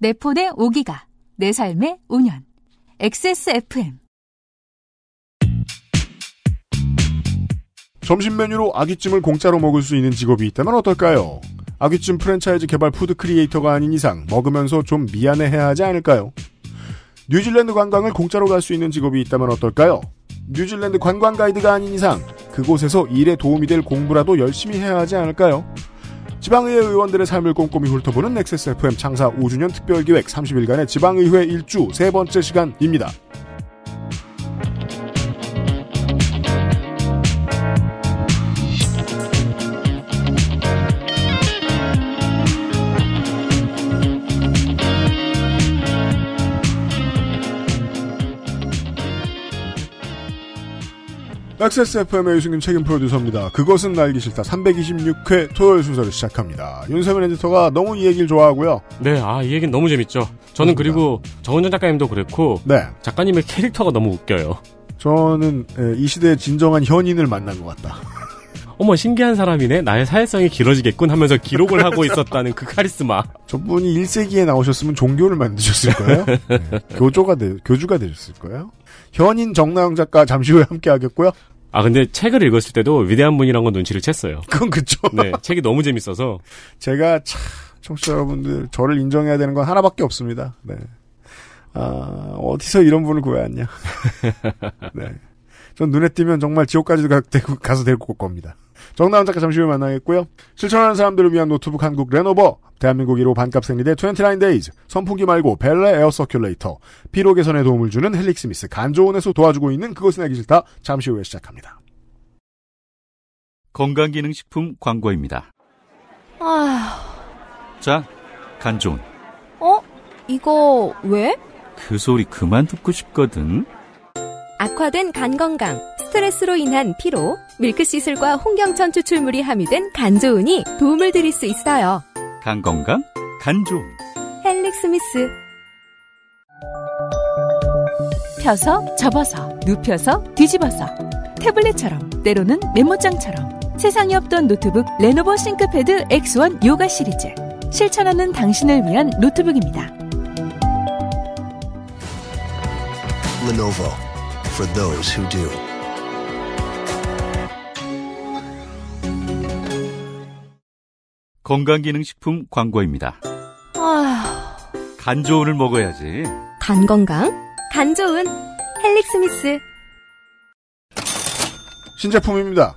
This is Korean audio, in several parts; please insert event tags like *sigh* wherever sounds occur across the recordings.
내 폰의 5기가, 내 삶의 5년. XSFM. 점심 메뉴로 아귀찜을 공짜로 먹을 수 있는 직업이 있다면 어떨까요? 아귀찜 프랜차이즈 개발 푸드 크리에이터가 아닌 이상 먹으면서 좀 미안해해야 하지 않을까요? 뉴질랜드 관광을 공짜로 갈 수 있는 직업이 있다면 어떨까요? 뉴질랜드 관광 가이드가 아닌 이상 그곳에서 일에 도움이 될 공부라도 열심히 해야 하지 않을까요? 지방의회 의원들의 삶을 꼼꼼히 훑어보는 넥세스 FM 창사 5주년 특별기획 30일간의 지방의회 일주 세 번째 시간입니다. x 스 f m 의 유승균 책임 프로듀서입니다. 그것은 날기 싫다 326회 토요일 순서를 시작합니다. 윤세민 에디터가 너무 이 얘기를 좋아하고요. 네, 아, 이 얘기는 너무 재밌죠. 저는 그리고 정은전 작가님도 그렇고 네. 작가님의 캐릭터가 너무 웃겨요. 저는 이 시대의 진정한 현인을 만난 것 같다. *laughs* 어머 신기한 사람이네 나의 사회성이 길어지겠군 하면서 기록을 하고 있었다는 그 카리스마 *laughs* 저분이 1세기에 나오셨으면 종교를 만드셨을 거예요 *laughs* 네. 교조가 되, 교주가 되셨을 거예요 현인 정나영 작가 잠시 후에 함께 하겠고요. 아 근데 책을 읽었을 때도 위대한 분이란 건 눈치를 챘어요. *laughs* 그건 그쵸. 네, 책이 너무 재밌어서 제가 참 청취자 여러분들 저를 인정해야 되는 건 하나밖에 없습니다. 네. 아 어디서 이런 분을 구해왔냐. *laughs* 네. 전 눈에 띄면 정말 지옥까지도 가, 서 데리고 올 겁니다. 정다운 작가 잠시 후에 만나겠고요. 실천하는 사람들을 위한 노트북 한국 레노버, 대한민국 1호 반값 생리대 29데이즈, 선풍기 말고 벨레 에어 서큘레이터, 피로 개선에 도움을 주는 헬릭스미스, 간조원에서 도와주고 있는 그것은 알기 싫다. 잠시 후에 시작합니다. 건강기능식품 광고입니다. 아휴. 자, 간조원. 어? 이거 왜? 그 소리 그만 듣고 싶거든. 악화된 간 건강, 스트레스로 인한 피로, 밀크시술과 홍경천 추출물이 함유된 간조운이 도움을 드릴 수 있어요. 간 건강, 간조운. 헬릭 스미스. 펴서, 접어서, 눕혀서, 뒤집어서. 태블릿처럼, 때로는 메모장처럼. 세상에 없던 노트북 레노버 싱크패드 X1 요가 시리즈. 실천하는 당신을 위한 노트북입니다. l e n for those who do. 건강기능식품 광고입니다. 간 좋은을 먹어야지. 간 건강? 간 좋은 헬릭스미스. 신제품입니다.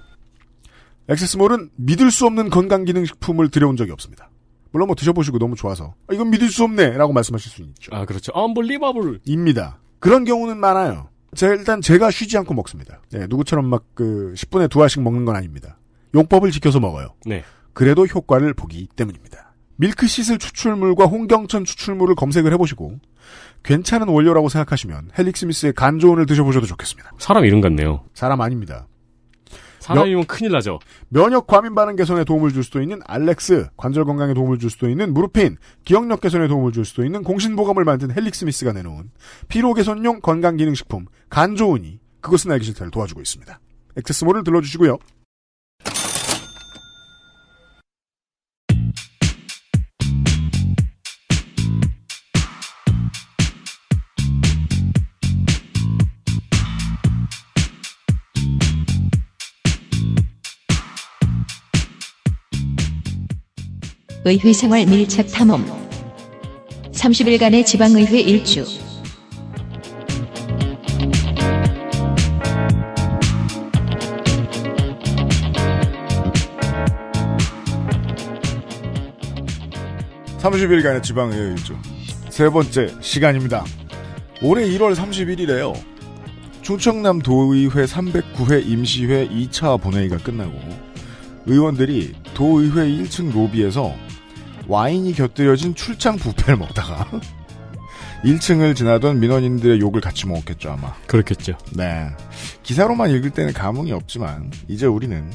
액세스몰은 믿을 수 없는 건강기능식품을 들여온 적이 없습니다. 물론 뭐 드셔보시고 너무 좋아서 아, 이건 믿을 수 없네라고 말씀하실 수 있죠. 아 그렇죠. 언블리버블입니다. 그런 경우는 많아요. 제, 일단 제가 쉬지 않고 먹습니다. 네, 누구처럼 막 그 10분에 두 알씩 먹는 건 아닙니다. 용법을 지켜서 먹어요. 네. 그래도 효과를 보기 때문입니다. 밀크시슬 추출물과 홍경천 추출물을 검색을 해보시고 괜찮은 원료라고 생각하시면 헬릭스미스의 간조은을 드셔보셔도 좋겠습니다. 사람 이름 같네요. 사람 아닙니다. 사나이면 큰일 나죠. 면역 과민 반응 개선에 도움을 줄 수도 있는 알렉스, 관절 건강에 도움을 줄 수도 있는 무릎핀 기억력 개선에 도움을 줄 수도 있는 공신보감을 만든 헬릭스미스가 내놓은 피로 개선용 건강 기능식품 간조은이 그것은 알기 싫다를 도와주고 있습니다. 액세스몰을 들러주시고요. 의회생활 밀착 탐험 30일간의 지방의회 일주 3 0 일간의 지방의회 일주 세 번째 시간입니다. 올해 1월 31일에요. 충청남 도의회 309회 임시회 2차 본회의가 끝나고 의원들이 도의회 1층 로비에서 와인이 곁들여진 출장 부페를 먹다가 1층을 *laughs* 지나던 민원인들의 욕을 같이 먹었겠죠 아마. 그렇겠죠. 네. 기사로만 읽을 때는 감흥이 없지만 이제 우리는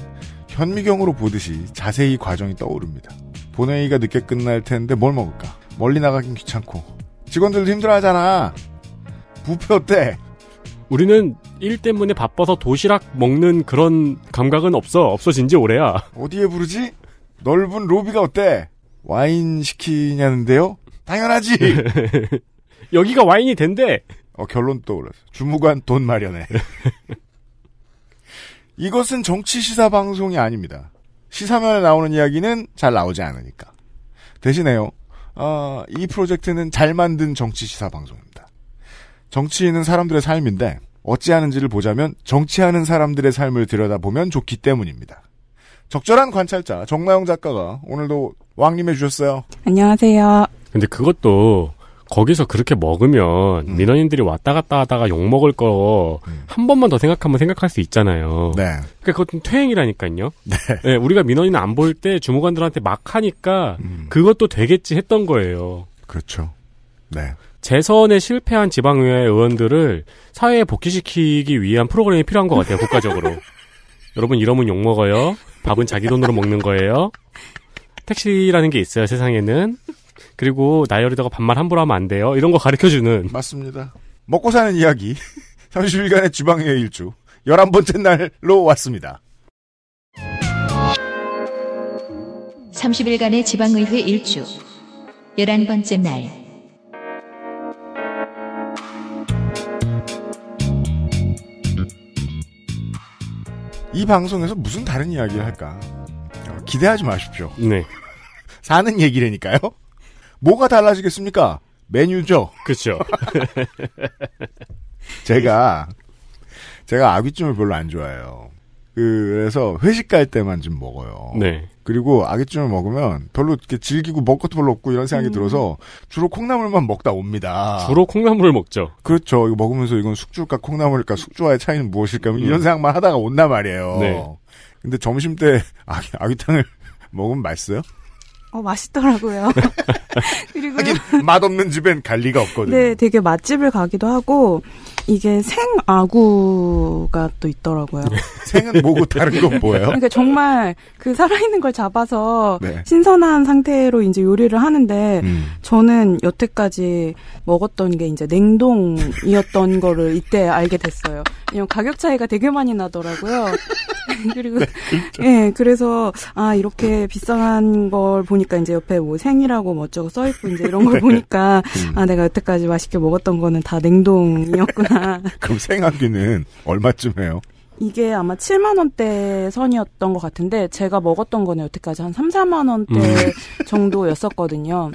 현미경으로 보듯이 자세히 과정이 떠오릅니다. 본회의가 늦게 끝날 텐데 뭘 먹을까? 멀리 나가긴 귀찮고 직원들도 힘들어하잖아. 부페 어때? 우리는 일 때문에 바빠서 도시락 먹는 그런 감각은 없어. 없어진 지 오래야. 어디에 부르지? 넓은 로비가 어때? 와인 시키냐는데요? 당연하지! *laughs* 여기가 와인이 된대! 어, 결론 떠올랐어. 주무관 돈 마련해. *laughs* 이것은 정치 시사 방송이 아닙니다. 시사면에 나오는 이야기는 잘 나오지 않으니까. 대신에요, 어, 이 프로젝트는 잘 만든 정치 시사 방송입니다. 정치인은 사람들의 삶인데, 어찌하는지를 보자면 정치하는 사람들의 삶을 들여다보면 좋기 때문입니다. 적절한 관찰자 정나영 작가가 오늘도 왕님해 주셨어요. 안녕하세요. 근데 그것도 거기서 그렇게 먹으면 음. 민원인들이 왔다 갔다 하다가 욕 먹을 거한 음. 번만 더 생각하면 생각할 수 있잖아요. 네. 그러니까 그것도 퇴행이라니까요. 네. 네 우리가 민원인 안볼 때 주무관들한테 막 하니까 음. 그것도 되겠지 했던 거예요. 그렇죠. 네. 재선에 실패한 지방의회 의원들을 사회에 복귀시키기 위한 프로그램이 필요한 것 같아요. *laughs* 국가적으로. 여러분 이러면 욕 먹어요. 밥은 자기 돈으로 먹는 거예요. 택시라는 게 있어요, 세상에는. 그리고 나열이다가 반말 함부로 하면 안 돼요. 이런 거 가르쳐 주는. 맞습니다. 먹고 사는 이야기. 30일간의 *laughs* 지방여행 일주. 11번째 날로 왔습니다. 30일간의 지방의회 일주. 11번째 날. 이 방송에서 무슨 다른 이야기를 할까? 어, 기대하지 마십시오. 네. *laughs* 사는 얘기라니까요. 뭐가 달라지겠습니까? 메뉴죠. 그렇죠. *laughs* 제가 제가 아귀찜을 별로 안 좋아해요. 그래서 회식 갈 때만 좀 먹어요. 네. 그리고 아귀찜을 먹으면 별로 이렇게 즐기고 먹을 것도 별로 없고 이런 생각이 음. 들어서 주로 콩나물만 먹다 옵니다. 주로 콩나물을 먹죠. 그렇죠. 이거 먹으면서 이건 숙주일까 콩나물일까 숙주와의 차이는 무엇일까 음. 이런 생각만 하다가 온단 말이에요. 네. 근데 점심 때아귀 *laughs* 아기탕을 *laughs* 먹으면 맛있어요? 어, 맛있더라고요. *laughs* 그리고 맛없는 집엔 갈 리가 없거든요. 네, 되게 맛집을 가기도 하고 이게 생아구가 또 있더라고요. 예. 생은 뭐고 다른 건 뭐예요? 그러니까 정말 그 살아있는 걸 잡아서 네. 신선한 상태로 이제 요리를 하는데 음. 저는 여태까지 먹었던 게 이제 냉동이었던 *laughs* 거를 이때 알게 됐어요. 왜냐면 가격 차이가 되게 많이 나더라고요. *laughs* 그리고 네, 그렇죠. 예, 네, 그래서 아 이렇게 비싼 걸 보니까 이제 옆에 뭐 생이라고 뭐 어쩌고 써 있고 이제 이런 걸 네. 보니까 음. 아 내가 여태까지 맛있게 먹었던 거는 다 냉동이었구나. *laughs* 그럼 생하기는 얼마쯤 해요? 이게 아마 7만 원대 선이었던 것 같은데 제가 먹었던 거는 여태까지 한 3, 4만 원대 음. 정도였었거든요.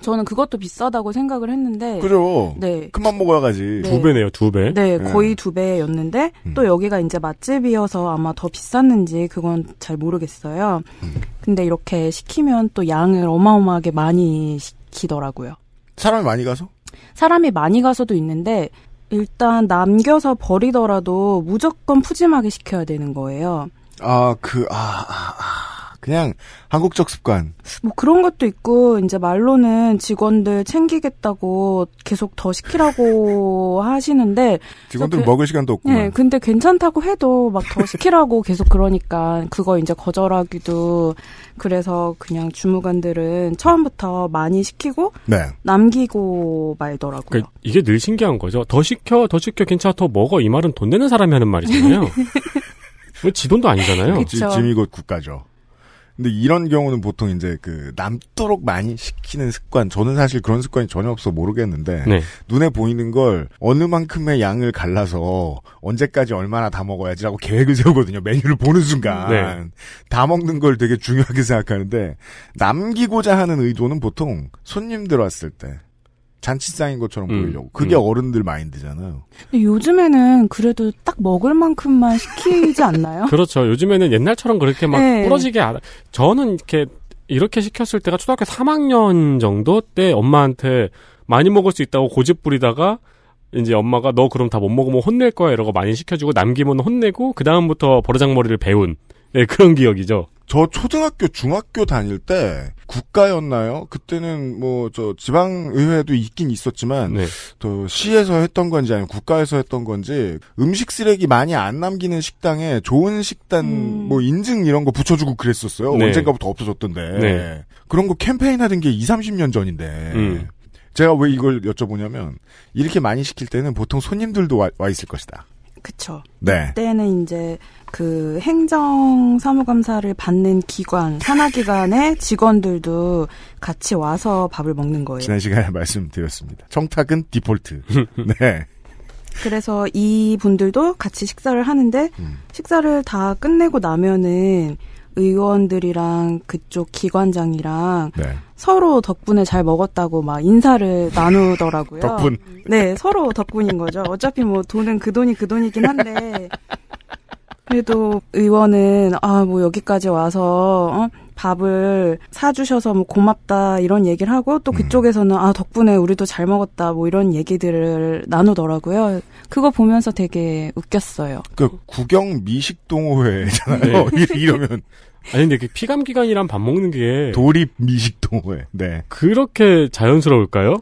저는 그것도 비싸다고 생각을 했는데 그죠. 네. 큰맘 먹어야 가지. 네. 두 배네요, 두 배. 네, 네, 거의 두 배였는데 음. 또 여기가 이제 맛집이어서 아마 더 비쌌는지 그건 잘 모르겠어요. 음. 근데 이렇게 시키면 또 양을 어마어마하게 많이 시키더라고요. 사람이 많이 가서? 사람이 많이 가서도 있는데 일단 남겨서 버리더라도 무조건 푸짐하게 시켜야 되는 거예요. 아, 그, 아, 아, 아. 그냥 한국적 습관. 뭐 그런 것도 있고 이제 말로는 직원들 챙기겠다고 계속 더 시키라고 *laughs* 하시는데 직원들 그, 먹을 시간도 없고. 네, 근데 괜찮다고 해도 막 더 시키라고 *laughs* 계속 그러니까 그거 이제 거절하기도 그래서 그냥 주무관들은 처음부터 많이 시키고 네. 남기고 말더라고요. 그러니까 이게 늘 신기한 거죠. 더 시켜, 더 시켜, 괜찮아, 더 먹어 이 말은 돈 내는 사람이 하는 말이잖아요. *laughs* 뭐 지 돈도 아니잖아요. 그쵸. 지, 지미곧 국가죠. 근데 이런 경우는 보통 이제 그 남도록 많이 시키는 습관. 저는 사실 그런 습관이 전혀 없어 모르겠는데 네. 눈에 보이는 걸 어느 만큼의 양을 갈라서 언제까지 얼마나 다 먹어야지라고 계획을 세우거든요. 메뉴를 보는 순간 네. 다 먹는 걸 되게 중요하게 생각하는데 남기고자 하는 의도는 보통 손님 들어왔을 때 잔치상인 것처럼 음. 보이려고. 그게 음. 어른들 마인드잖아요. 요즘에는 그래도 딱 먹을 만큼만 시키지 않나요? *laughs* 그렇죠. 요즘에는 옛날처럼 그렇게 막 네. 부러지게 안, 저는 이렇게, 이렇게 시켰을 때가 초등학교 3학년 정도 때 엄마한테 많이 먹을 수 있다고 고집 부리다가 이제 엄마가 너 그럼 다 못 먹으면 혼낼 거야 이러고 많이 시켜주고 남기면 혼내고 그 다음부터 버르장머리를 배운 네, 그런 기억이죠. 저 초등학교, 중학교 다닐 때 국가였나요? 그때는 뭐 저 지방의회도 있긴 있었지만 네. 또 시에서 했던 건지 아니면 국가에서 했던 건지 음식 쓰레기 많이 안 남기는 식당에 좋은 식단 음... 뭐 인증 이런 거 붙여주고 그랬었어요. 네. 언젠가부터 없어졌던데 네. 그런 거 캠페인 하던 게 2, 30년 전인데 음. 제가 왜 이걸 여쭤보냐면 이렇게 많이 시킬 때는 보통 손님들도 와, 와 있을 것이다. 그쵸. 네. 그때는 이제 그 행정 사무감사를 받는 기관 산하기관의 직원들도 같이 와서 밥을 먹는 거예요. 지난 시간에 *laughs* 말씀드렸습니다. 청탁은 디폴트. *laughs* 네. 그래서 이 분들도 같이 식사를 하는데 음. 식사를 다 끝내고 나면은 의원들이랑 그쪽 기관장이랑 네. 서로 덕분에 잘 먹었다고 막 인사를 나누더라고요. 덕분. 네, 서로 덕분인 거죠. 어차피 뭐 돈은 그 돈이 그 돈이긴 한데 그래도 의원은 아 뭐 여기까지 와서 어? 밥을 사주셔서 뭐 고맙다 이런 얘기를 하고 또 음. 그쪽에서는 아 덕분에 우리도 잘 먹었다 뭐 이런 얘기들을 나누더라고요. 그거 보면서 되게 웃겼어요. 그 국영 미식 동호회잖아요. 네. *laughs* 이러면 아니 근데 그 피감 기간이랑 밥 먹는 게 도립 미식 동호회. 네. 그렇게 자연스러울까요?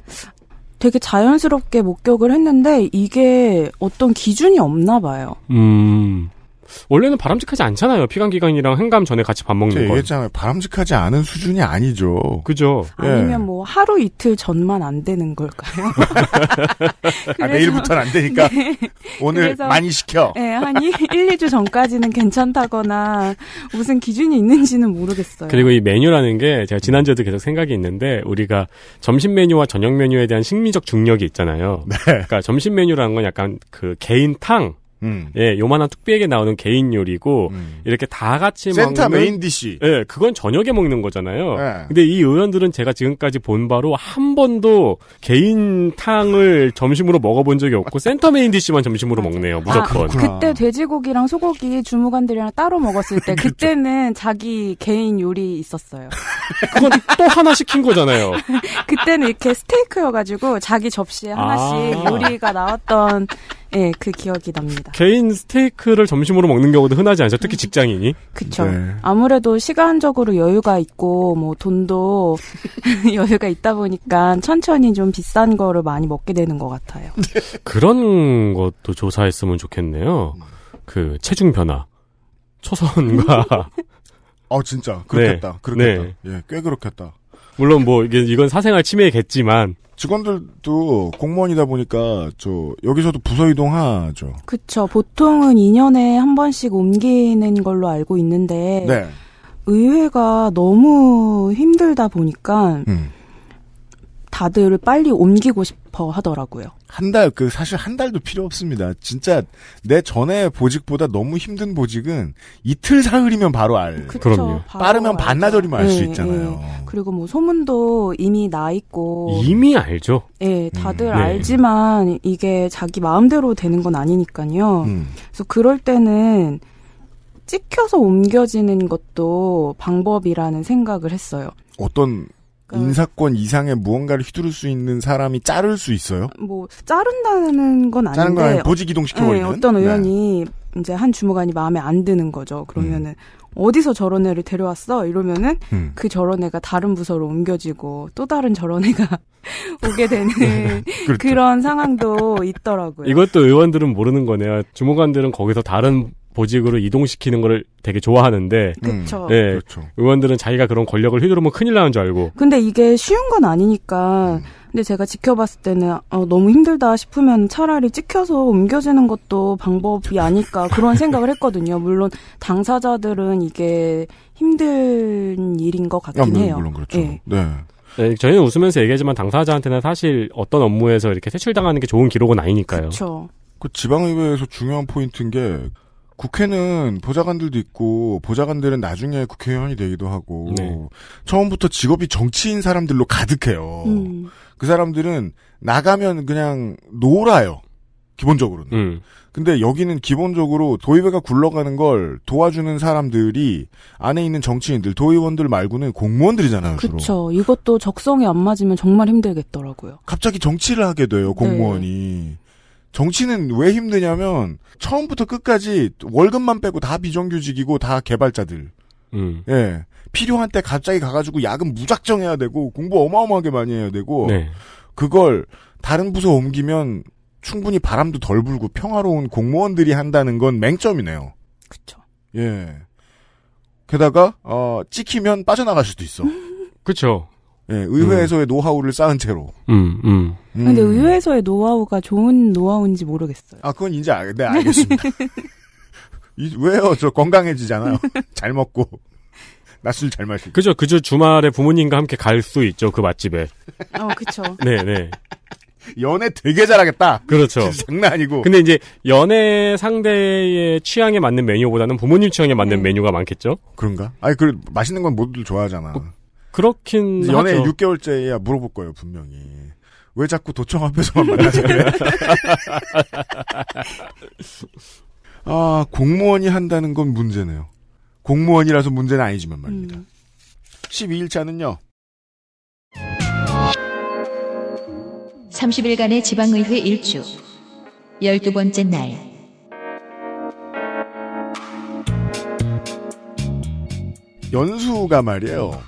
되게 자연스럽게 목격을 했는데 이게 어떤 기준이 없나 봐요. 음. 원래는 바람직하지 않잖아요. 피감 기간이랑 행감 전에 같이 밥 먹는 거. 예, 요 바람직하지 않은 수준이 아니죠. 그죠. 예. 아니면 뭐 하루 이틀 전만 안 되는 걸까요? *laughs* 아, 내일부터는 안 되니까 *laughs* 네. 오늘 그래서, 많이 시켜. 네, 한 1, 2주 전까지는 괜찮다거나 무슨 기준이 있는지는 모르겠어요. 그리고 이 메뉴라는 게 제가 지난주에도 계속 생각이 있는데 우리가 점심 메뉴와 저녁 메뉴에 대한 심리적 중력이 있잖아요. 네. 그러니까 점심 메뉴라는 건 약간 그 개인 탕 음. 예, 요만한 뚝배에게 나오는 개인 요리고 음. 이렇게 다 같이 센터 먹는 메인 디시. 예, 그건 저녁에 먹는 거잖아요. 예. 근데 이 의원들은 제가 지금까지 본 바로 한 번도 개인 탕을 점심으로 먹어본 적이 없고 센터 메인 디시만 점심으로 먹네요. 아, 무조건. 아, 그때 돼지고기랑 소고기 주무관들이랑 따로 먹었을 때 *laughs* 그때는 자기 개인 요리 있었어요. 그건 또 하나 시킨 거잖아요. *laughs* 그때는 이렇게 스테이크여가지고 자기 접시에 하나씩 아. 요리가 나왔던. 예, 네, 그 기억이 납니다. 개인 스테이크를 점심으로 먹는 경우도 흔하지 않죠. 특히 직장인이. 그쵸. 네. 아무래도 시간적으로 여유가 있고, 뭐, 돈도 *laughs* 여유가 있다 보니까 천천히 좀 비싼 거를 많이 먹게 되는 것 같아요. 그런 것도 조사했으면 좋겠네요. 그, 체중 변화. 초선과. *laughs* 아, 진짜. 그렇겠다. 네. 그렇겠다. 네. 예, 꽤 그렇겠다. 물론 뭐, 이게, 이건 사생활 침해겠지만. 직원들도 공무원이다 보니까 저 여기서도 부서 이동하죠. 그렇죠. 보통은 2년에 한 번씩 옮기는 걸로 알고 있는데 네. 의회가 너무 힘들다 보니까 음. 가드를 빨리 옮기고 싶어 하더라고요. 한 달, 그, 사실 한 달도 필요 없습니다. 진짜, 내 전에 보직보다 너무 힘든 보직은 이틀 사흘이면 바로 알. 그쵸, 럼요 빠르면 알죠. 반나절이면 알수 예, 있잖아요. 예. 그리고 뭐 소문도 이미 나 있고. 이미 알죠? 예, 다들 음. 네. 알지만 이게 자기 마음대로 되는 건 아니니까요. 음. 그래서 그럴 때는 찍혀서 옮겨지는 것도 방법이라는 생각을 했어요. 어떤 그러니까 인사권 이상의 무언가를 휘두를 수 있는 사람이 자를 수 있어요? 뭐 자른다는 건 아닌데 자른 건 아니, 보직 이동시켜 버리는 예, 네, 어떤 의원이 네. 이제 한 주무관이 마음에 안 드는 거죠. 그러면은 음. 어디서 저런 애를 데려왔어? 이러면은 음. 그 저런 애가 다른 부서로 옮겨지고 또 다른 저런 애가 *laughs* 오게 되는 *laughs* 네, 그렇죠. 그런 상황도 있더라고요. 이것도 의원들은 모르는 거네요. 주무관들은 거기서 다른 보직으로 이동시키는 걸 되게 좋아하는데 음. 그쵸. 네, 예, 그렇 의원들은 자기가 그런 권력을 휘두르면 큰일 나는 줄 알고 근데 이게 쉬운 건 아니니까 음. 근데 제가 지켜봤을 때는 어, 너무 힘들다 싶으면 차라리 찍혀서 옮겨지는 것도 방법이 아닐까 그런 생각을 했거든요 물론 당사자들은 이게 힘든 일인 것 같긴 아, 물론, 해요 물론 그렇죠 네. 네. 네, 저희는 웃으면서 얘기하지만 당사자한테는 사실 어떤 업무에서 이렇게 퇴출당하는 게 좋은 기록은 아니니까요. 그렇죠. 그 지방의회에서 중요한 포인트인 게 국회는 보좌관들도 있고 보좌관들은 나중에 국회의원이 되기도 하고 네. 처음부터 직업이 정치인 사람들로 가득해요. 음. 그 사람들은 나가면 그냥 놀아요. 기본적으로는. 음. 근데 여기는 기본적으로 도의회가 굴러가는 걸 도와주는 사람들이 안에 있는 정치인들, 도의원들 말고는 공무원들이잖아요. 그렇죠. 이것도 적성에 안 맞으면 정말 힘들겠더라고요. 갑자기 정치를 하게 돼요, 공무원이. 네. 정치는 왜 힘드냐면 처음부터 끝까지 월급만 빼고 다 비정규직이고 다 개발자들. 음. 예. 필요한 때 갑자기 가가지고 야근 무작정 해야 되고 공부 어마어마하게 많이 해야 되고 네. 그걸 다른 부서 옮기면 충분히 바람도 덜 불고 평화로운 공무원들이 한다는 건 맹점이네요. 그렇죠. 예. 게다가 어, 찍히면 빠져나갈 수도 있어. *laughs* 그렇죠. 예, 의회에서의 음. 노하우를 쌓은 채로. 음, 음. 음. 근데 의회에서의 노하우가 좋은 노하우인지 모르겠어요. 아, 그건 이제 알, 아, 네, 알겠습니다. *laughs* 이, 왜요? 저 건강해지잖아요. 잘 먹고. *laughs* 낮술 잘 마시고. 그죠, 그죠. 주말에 부모님과 함께 갈 수 있죠, 그 맛집에. 어, 그쵸. 네네. *laughs* 네. 연애 되게 잘하겠다. 그렇죠. 장난 아니고. 근데 이제 연애 상대의 취향에 맞는 메뉴보다는 부모님 취향에 맞는 네. 메뉴가 많겠죠? 그런가? 아니, 그, 맛있는 건 모두들 좋아하잖아. 뭐, 그렇긴 연애 하죠. 6개월째야 물어볼 거예요, 분명히. 왜 자꾸 도청 앞에서만 만나지? *laughs* 아, 공무원이 한다는 건 문제네요. 공무원이라서 문제는 아니지만 말입니다. 음. 12일차는요. 30일간의 지방의회 일주 12번째 날 연수가 말이에요.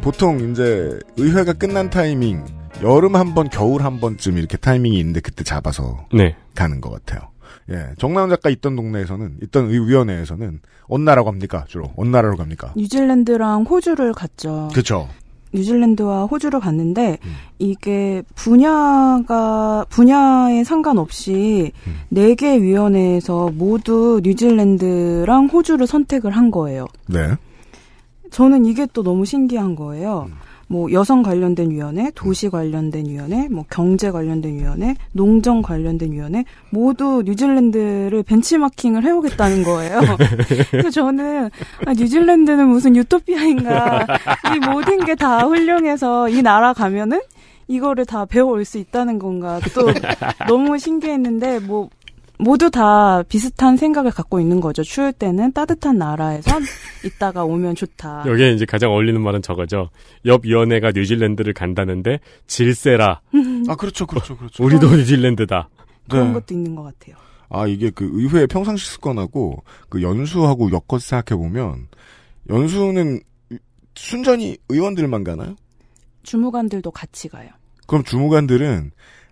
보통 이제 의회가 끝난 타이밍 여름 한 번, 겨울 한 번쯤 이렇게 타이밍이 있는데 그때 잡아서 네. 가는 것 같아요. 예, 정나은 작가 있던 동네에서는 있던 위원회에서는 어느 나라고 갑니까 주로 어느 나라로 갑니까? 뉴질랜드랑 호주를 갔죠. 그렇죠. 뉴질랜드와 호주를 갔는데 음. 이게 분야가 분야에 상관없이 네개 음. 네 위원회에서 모두 뉴질랜드랑 호주를 선택을 한 거예요. 네. 저는 이게 또 너무 신기한 거예요. 음. 뭐 여성 관련된 위원회, 도시 관련된 위원회, 뭐 경제 관련된 위원회, 농정 관련된 위원회 모두 뉴질랜드를 벤치마킹을 해오겠다는 거예요. *laughs* 그래서 저는 아, 뉴질랜드는 무슨 유토피아인가 이 모든 게 다 훌륭해서 이 나라 가면은 이거를 다 배워올 수 있다는 건가 또 너무 신기했는데 뭐 모두 다 비슷한 생각을 갖고 있는 거죠. 추울 때는 따뜻한 나라에서 *laughs* 있다가 오면 좋다. 여기에 이제 가장 어울리는 말은 저거죠. 옆 연애가 뉴질랜드를 간다는데 질세라. 음. 아 그렇죠, 그렇죠, 그렇죠. 우리도 뉴질랜드다. 그런 네. 것도 있는 것 같아요. 아 이게 그 의회 평상시 습관하고 그 연수하고 엮어 생각해 보면 연수는 순전히 의원들만 가나요? 주무관들도 같이 가요. 그럼 주무관들은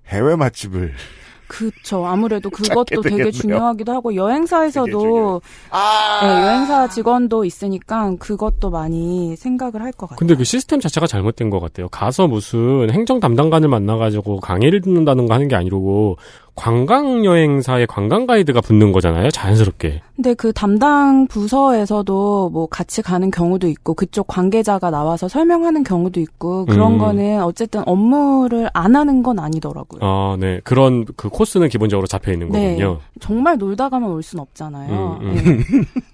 해외 맛집을 *laughs* 그쵸. 아무래도 *laughs* 그것도 되게 중요하기도 하고 여행사에서도 아~ 네, 여행사 직원도 있으니까 그것도 많이 생각을 할 것 같아요. 근데 그 시스템 자체가 잘못된 것 같아요. 가서 무슨 행정 담당관을 만나가지고 강의를 듣는다는 거 하는 게 아니고 관광 여행사의 관광 가이드가 붙는 거잖아요. 자연스럽게. 근데 그 담당 부서에서도 뭐 같이 가는 경우도 있고 그쪽 관계자가 나와서 설명하는 경우도 있고 그런 음. 거는 어쨌든 업무를 안 하는 건 아니더라고요. 아, 네. 그런 그 코스는 기본적으로 잡혀 있는 네. 거군요. 정말 놀다 가면 올 순 없잖아요. 음, 음.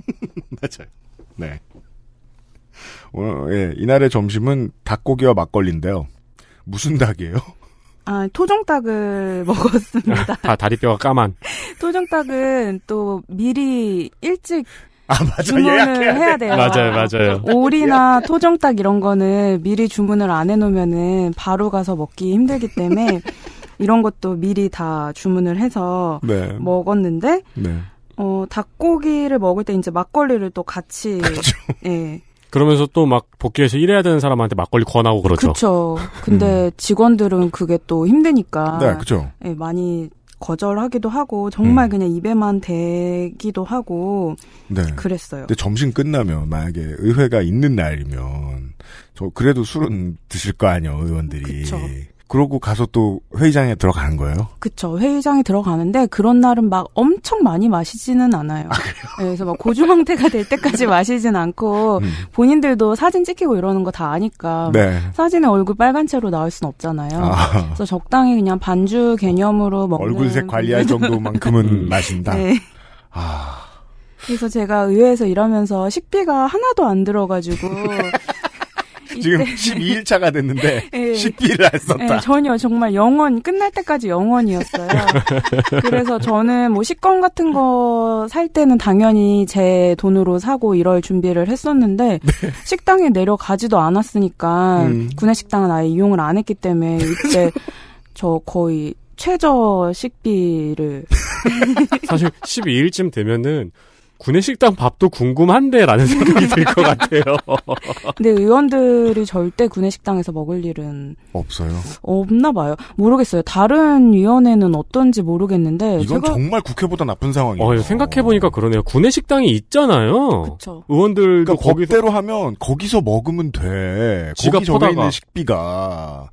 네. *laughs* 맞아요. 네. 오늘 어, 예, 이날의 점심은 닭고기와 막걸리인데요. 무슨 닭이에요? 아, 토종닭을 *laughs* 먹었습니다. 아, 다 다리뼈가 까만. 토종닭은 또 미리 일찍 아, 맞아. 주문을 해야 돼. 요 맞아요, 맞아요. 그렇죠. 오리나 토종닭 이런 거는 미리 주문을 안 해놓으면은 바로 가서 먹기 힘들기 때문에 *laughs* 이런 것도 미리 다 주문을 해서 네. 먹었는데 네. 어, 닭고기를 먹을 때 이제 막걸리를 또 같이 그렇죠. 예. 그러면서 또 막 복귀해서 일해야 되는 사람한테 막걸리 권하고 그러죠. 그렇죠. 근데 음. 직원들은 그게 또 힘드니까. 네, 그렇죠. 네, 많이 거절하기도 하고 정말 음. 그냥 입에만 대기도 하고 네. 그랬어요. 근데 점심 끝나면 만약에 의회가 있는 날이면 저 그래도 술은 드실 거 아니에요, 의원들이. 그쵸. 그러고 가서 또 회의장에 들어가는 거예요? 그쵸. 회의장에 들어가는데 그런 날은 막 엄청 많이 마시지는 않아요. 아, 네, 그래서 막 고주망태가 될 때까지 *laughs* 마시진 않고 음. 본인들도 사진 찍히고 이러는 거 다 아니까 네. 사진에 얼굴 빨간 채로 나올 순 없잖아요. 아. 그래서 적당히 그냥 반주 개념으로 먹는 얼굴색 관리할 정도만큼은 *laughs* 네. 마신다. 네. 아. 그래서 제가 의회에서 일하면서 식비가 하나도 안 들어가지고 *laughs* *laughs* 지금 12일차가 됐는데 네. *laughs* 10일을 예. 안 썼다. 네, 전혀 정말 영원 끝날 때까지 영원이었어요. *laughs* 그래서 저는 뭐 식권 같은 거 살 때는 당연히 제 돈으로 사고 이럴 준비를 했었는데 네. 식당에 내려가지도 않았으니까 음. 구내식당은 아예 이용을 안 했기 때문에 이때 저 거의 최저 식비를 사실 12일쯤 되면은 구내식당 밥도 궁금한데라는 *laughs* 생각이 들 것 같아요. 근데 의원들이 절대 구내식당에서 먹을 일은 없어요. 없나 봐요. 모르겠어요. 다른 위원회는 어떤지 모르겠는데 이건 제가... 정말 국회보다 나쁜 상황이에요. 어, 생각해 보니까 그러네요. 구내식당이 있잖아요. 그쵸. 의원들 그러니까 거기서... 법대로 하면 거기서 먹으면 돼. 거기 정해 있는 식비가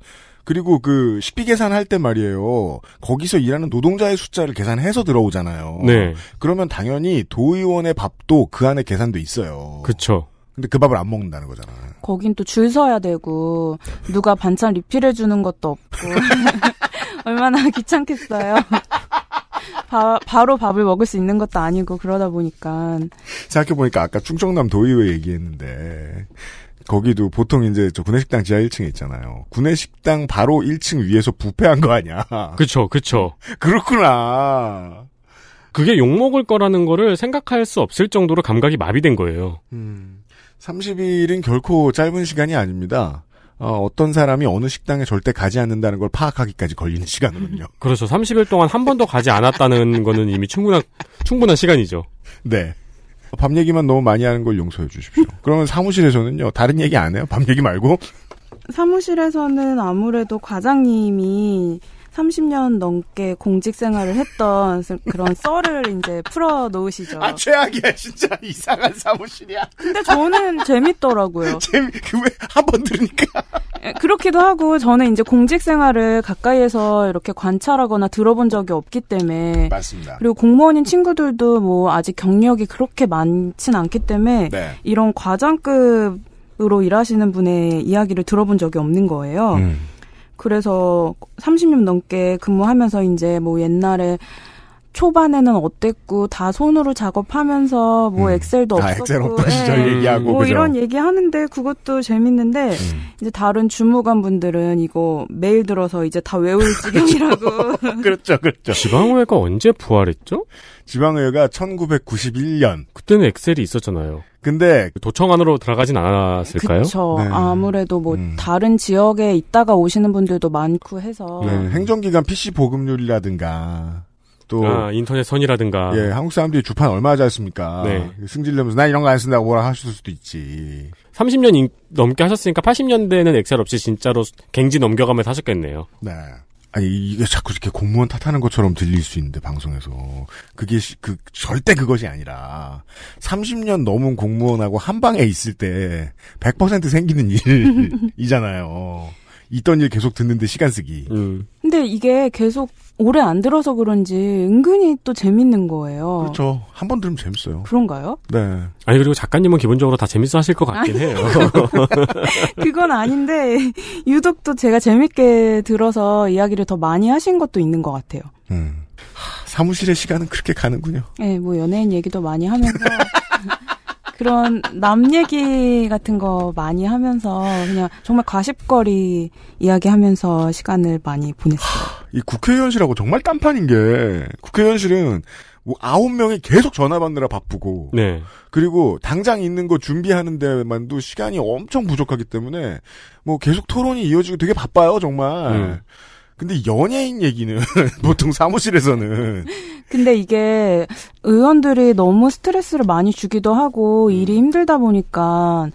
그리고 그 식비 계산할 때 말이에요. 거기서 일하는 노동자의 숫자를 계산해서 들어오잖아요. 네. 그러면 당연히 도의원의 밥도 그 안에 계산돼 있어요. 그렇죠. 근데 그 밥을 안 먹는다는 거잖아. 거긴 또 줄 서야 되고 누가 반찬 리필해 주는 것도 없고 *laughs* 얼마나 귀찮겠어요. 바, 바로 밥을 먹을 수 있는 것도 아니고 그러다 보니까 생각해 보니까 아까 충청남 도의회 얘기했는데 거기도 보통 이제 저 구내식당 지하 1층에 있잖아요. 구내식당 바로 1층 위에서 부패한 거 아니야. *laughs* 그쵸, 그쵸. 그렇구나. 그게 욕먹을 거라는 거를 생각할 수 없을 정도로 감각이 마비된 거예요. 음, 30일은 결코 짧은 시간이 아닙니다. 어, 떤 사람이 어느 식당에 절대 가지 않는다는 걸 파악하기까지 걸리는 시간으로요 그렇죠. 30일 동안 한 번도 가지 않았다는 거는 이미 충분한, 충분한 시간이죠. 네. 밤 얘기만 너무 많이 하는 걸 용서해 주십시오. *laughs* 그러면 사무실에서는요, 다른 얘기 안 해요? 밤 얘기 말고? 사무실에서는 아무래도 과장님이 30년 넘게 공직 생활을 했던 그런 썰을 이제 풀어 놓으시죠. 아, 최악이야. 진짜 *laughs* 이상한 사무실이야. 근데 저는 재밌더라고요. *laughs* 재밌 그 왜 한 번 들으니까. 예, 그렇기도 하고 저는 이제 공직 생활을 가까이에서 이렇게 관찰하거나 들어본 적이 없기 때문에 맞습니다. 그리고 공무원인 친구들도 뭐 아직 경력이 그렇게 많진 않기 때문에 네. 이런 과장급으로 일하시는 분의 이야기를 들어본 적이 없는 거예요. 음. 그래서 30년 넘게 근무하면서 이제 뭐 옛날에 초반에는 어땠고 다 손으로 작업하면서 뭐 음. 엑셀도 아, 없었고 엑셀 없던 시절 네. 얘기하고 뭐 그죠? 이런 얘기하는데 그것도 재밌는데 음. 이제 다른 주무관 분들은 이거 매일 들어서 이제 다 외울 *laughs* 지경이라고 그렇죠 그렇죠, 그렇죠. 지방의회가 언제 부활했죠? 지방의회가 1991년 그때는 엑셀이 있었잖아요. 근데 도청 안으로 들어가진 않았을까요? 그렇죠. 네. 아무래도 뭐 음. 다른 지역에 있다가 오시는 분들도 많고 해서 네. 행정기관 PC 보급률이라든가 또 아, 인터넷 선이라든가 예 한국 사람들이 주판 얼마나 잘 씁니까 네. 승질내면서 나 이런 거 안 쓴다고 뭐라 하실 수도 있지 30년 인, 넘게 하셨으니까 80년대에는 엑셀 없이 진짜로 갱지 넘겨가면서 하셨겠네요 네 아니 이게 자꾸 이렇게 공무원 탓하는 것처럼 들릴 수 있는데 방송에서 그게 시, 그 절대 그것이 아니라 30년 넘은 공무원하고 한 방에 있을 때 100% 생기는 *laughs* 일이잖아요 있던 일 계속 듣는데 시간 쓰기 음. 근데 이게 계속 오래 안 들어서 그런지 은근히 또 재밌는 거예요. 그렇죠. 한 번 들으면 재밌어요. 그런가요? 네. 아니 그리고 작가님은 기본적으로 다 재밌어 하실 것 같긴 해요. *laughs* 그건 아닌데 유독 또 제가 재밌게 들어서 이야기를 더 많이 하신 것도 있는 것 같아요. 음. 사무실의 시간은 그렇게 가는군요. 네, 뭐 연예인 얘기도 많이 하면서 *laughs* 그런 남 얘기 같은 거 많이 하면서 그냥 정말 과십거리 이야기하면서 시간을 많이 보냈어요. 이 국회의원실하고 정말 딴판인 게 국회의원실은 뭐 아홉 명이 계속 전화 받느라 바쁘고 네. 그리고 당장 있는 거 준비하는 데만도 시간이 엄청 부족하기 때문에 뭐 계속 토론이 이어지고 되게 바빠요 정말. 음. 근데 연예인 얘기는 *laughs* 보통 사무실에서는. 근데 이게 의원들이 너무 스트레스를 많이 주기도 하고 음. 일이 힘들다 보니까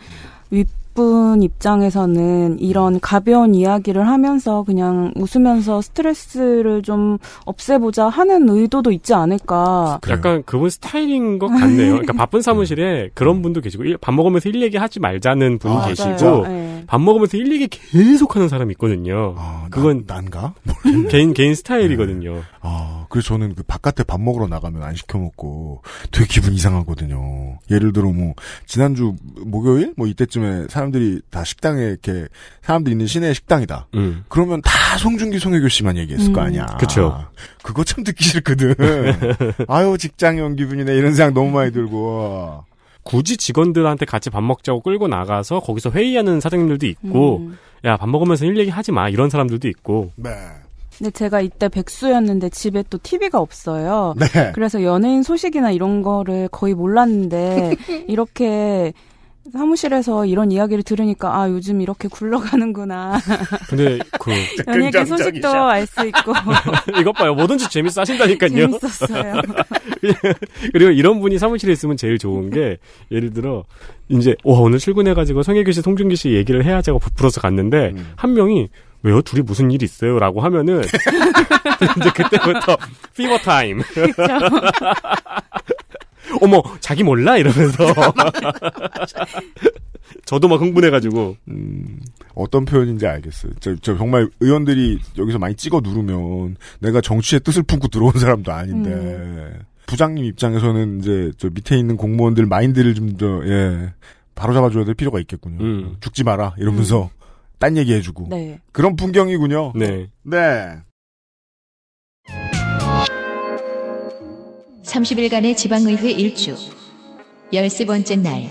윗분 입장에서는 이런 가벼운 이야기를 하면서 그냥 웃으면서 스트레스를 좀 없애보자 하는 의도도 있지 않을까. 그래요. 약간 그분 스타일인 것 같네요. 그러니까 바쁜 사무실에 음. 그런 분도 계시고 밥 먹으면서 일 얘기 하지 말자는 분이 아, 계시고. 예. 네. 밥 먹으면서 일 얘기 계속 하는 사람이 있거든요. 아, 그건 나, 난가? 개인 개인 *laughs* 네. 스타일이거든요. 네. 아, 그래서 저는 그 바깥에 밥 먹으러 나가면 안 시켜 먹고 되게 기분 이상하거든요. 예를 들어 뭐 지난주 목요일 뭐 이때쯤에 사람들이 다 식당에 이렇게 사람들이 있는 시내 식당이다. 음. 그러면 다 송중기 송혜교 씨만 얘기했을 음. 거 아니야. 그렇 그거 참 듣기 싫거든. *laughs* 아유 직장 연기분이네 이런 생각 너무 많이 들고. 굳이 직원들한테 같이 밥 먹자고 끌고 나가서 거기서 회의하는 사장님들도 있고 음. 야밥 먹으면서 일 얘기하지 마 이런 사람들도 있고 네. 근데 제가 이때 백수였는데 집에 또 TV가 없어요. 네. 그래서 연예인 소식이나 이런 거를 거의 몰랐는데 *laughs* 이렇게 사무실에서 이런 이야기를 들으니까 아 요즘 이렇게 굴러가는구나. *laughs* 근데 그 연예계 소식도 알 수 있고. *laughs* 이것 봐요. 뭐든지 재밌어 하신다니까요. 재밌었어요. *laughs* 그리고 이런 분이 사무실에 있으면 제일 좋은 게 예를 들어 이제 와 오늘 출근해가지고 성혜교 씨, 송중기 씨 얘기를 해야 제가 부풀어서 갔는데 음. 한 명이 왜요? 둘이 무슨 일 있어요? 라고 하면은, 이제 그때부터, 피버 타임. 어머 자기 몰라 이러면서 *laughs* 저도 막 흥분해가지고 음, 어떤 표현인지 알겠어요. 저, 저 정말 의원들이 여기서 많이 찍어 누르면 내가 정치의 뜻을 품고 들어온 사람도 아닌데 음. 부장님 입장에서는 이제 저 밑에 있는 공무원들 마인드를 좀 더 예 바로 잡아줘야 될 필요가 있겠군요. 음. 죽지 마라 이러면서 음. 딴 얘기해주고 네. 그런 풍경이군요. 네. 네. 30일간의 지방의회 일주 13번째 날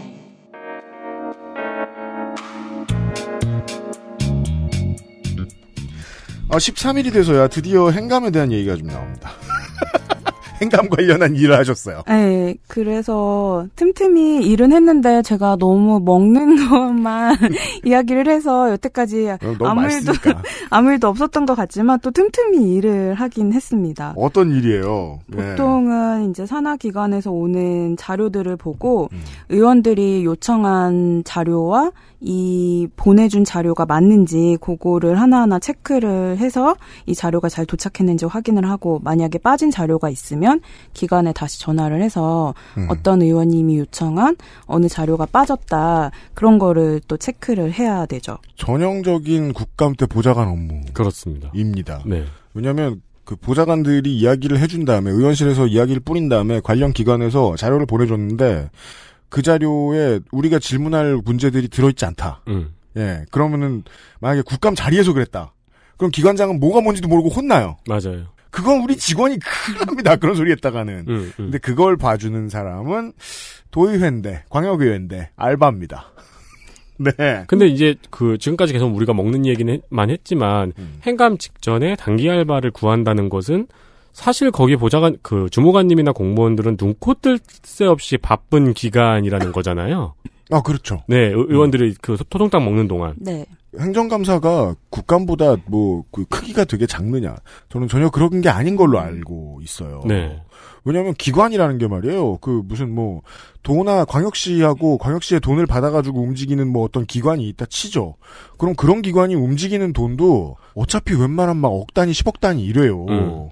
13일이 아, 돼서야 드디어 행감에 대한 얘기가 좀 나옵니다. *laughs* 행감 관련한 일을 하셨어요. 네, 그래서 틈틈이 일은 했는데 제가 너무 먹는 *laughs* 것만 *laughs* 이야기를 해서 여태까지 아무 일도 *laughs* 아무 일도 없었던 것 같지만 또 틈틈이 일을 하긴 했습니다. 어떤 일이에요? 네. 보통은 네. 이제 산하기관에서 오는 자료들을 보고 음. 의원들이 요청한 자료와 이 보내준 자료가 맞는지 그거를 하나하나 체크를 해서 이 자료가 잘 도착했는지 확인을 하고 만약에 빠진 자료가 있으면 기관에 다시 전화를 해서 음. 어떤 의원님이 요청한 어느 자료가 빠졌다 그런 거를 또 체크를 해야 되죠. 전형적인 국감 때 보좌관 업무 그렇습니다. 입니다. 네. 왜냐하면 그 보좌관들이 이야기를 해준 다음에 의원실에서 이야기를 뿌린 다음에 관련 기관에서 자료를 보내줬는데 그 자료에 우리가 질문할 문제들이 들어있지 않다. 음. 예, 그러면은 만약에 국감 자리에서 그랬다. 그럼 기관장은 뭐가 뭔지도 모르고 혼나요. 맞아요. 그건 우리 직원이 큰일 납니다. 그런 소리 했다가는. 음, 음, 근데 그걸 봐주는 사람은 도의회인데, 광역의회인데, 알바입니다. *laughs* 네. 근데 이제 그 지금까지 계속 우리가 먹는 얘기만 했지만 음. 행감 직전에 단기 알바를 구한다는 것은 사실 거기 보좌관 그 주무관님이나 공무원들은 눈코 뜰 새 없이 바쁜 기간이라는 거잖아요. 아 그렇죠. 네 의, 원들이그 토종닭 먹는 동안. 네. 행정감사가 국감보다 뭐그 크기가 되게 작느냐 저는 전혀 그런 게 아닌 걸로 알고 있어요. 네. 왜냐하면 기관이라는 게 말이에요. 그 무슨 뭐 도나 광역시하고 광역시의 돈을 받아가지고 움직이는 뭐 어떤 기관이 있다 치죠. 그럼 그런 기관이 움직이는 돈도 어차피 웬만한 막 억 단위, 십억 단위 이래요. 음.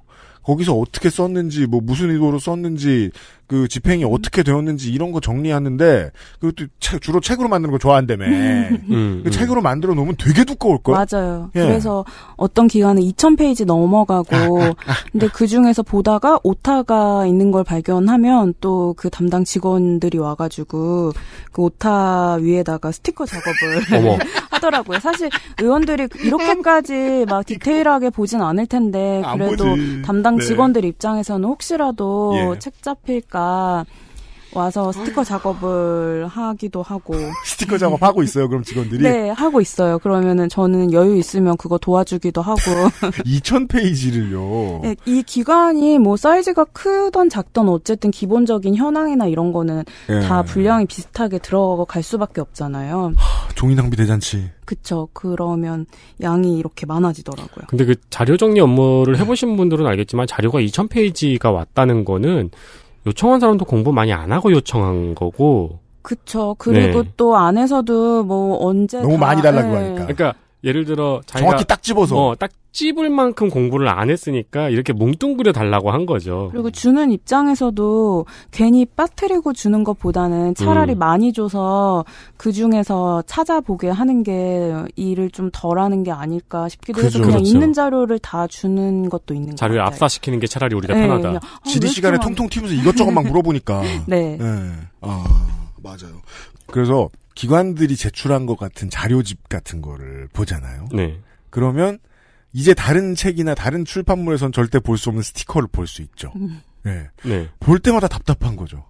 거기서 어떻게 썼는지 뭐 무슨 의도로 썼는지 그 집행이 어떻게 되었는지 이런 거 정리하는데 그것도 책, 주로 책으로 만드는 거 좋아한다며. 음, 음. 그 음, 음. 책으로 만들어 놓으면 되게 두꺼울 걸. 맞아요. 예. 그래서 어떤 기간은 2,000페이지 넘어가고 아, 아, 아, 근데 그 중에서 보다가 오타가 있는 걸 발견하면 또 그 담당 직원들이 와가지고 그 오타 위에다가 스티커 작업을 *laughs* *laughs* 하더라고요. 사실 의원들이 이렇게까지 막 디테일하게 보진 않을 텐데 그래도 담당 네. 직원들 네. 입장에서는 혹시라도 예. 책 잡힐까 PD가 와서 스티커 작업을 하기도 하고 *laughs* 스티커 작업 하고 있어요. 그럼 직원들이 네 하고 있어요. 그러면은 저는 여유 있으면 그거 도와주기도 하고 2 0 0 0 페이지를요. 네, 이 기간이 뭐 사이즈가 크던 작던 어쨌든 기본적인 현황이나 이런 거는 예. 다 분량이 비슷하게 들어갈 가고 수밖에 없잖아요. 종이 낭비 대잔치. 그쵸. 그러면 양이 이렇게 많아지더라고요. 근데 그 자료 정리 업무를 해보신 분들은 알겠지만 자료가 2 0 0 0 페이지가 왔다는 거는 요청한 사람도 공부 많이 안 하고 요청한 거고. 그쵸. 그리고 네. 또 안에서도 뭐 언제 너무 다, 많이 달라고 네. 하니까. 그러니까 예를 들어 자기가 정확히 딱 집어서 어, 딱 찝을 만큼 공부를 안 했으니까 이렇게 뭉뚱그려 달라고 한 거죠. 그리고 주는 입장에서도 괜히 빠뜨리고 주는 것보다는 차라리 음. 많이 줘서 그 중에서 찾아보게 하는 게 일을 좀 덜하는 게 아닐까 싶기도 그죠. 해서 그냥 그렇죠. 있는 자료를 다 주는 것도 있는 거예요. 자료를 압사시키는 게 차라리 우리가 네, 편하다. 그냥, 아, 지리 시간에 통통 튀면서 이것저것 막 물어보니까. *laughs* 네. 네. 아 맞아요. 그래서 기관들이 제출한 것 같은 자료집 같은 거를 보잖아요. 네. 그러면 이제 다른 책이나 다른 출판물에선 절대 볼 수 없는 스티커를 볼 수 있죠. 음. 네. 네. 볼 때마다 답답한 거죠.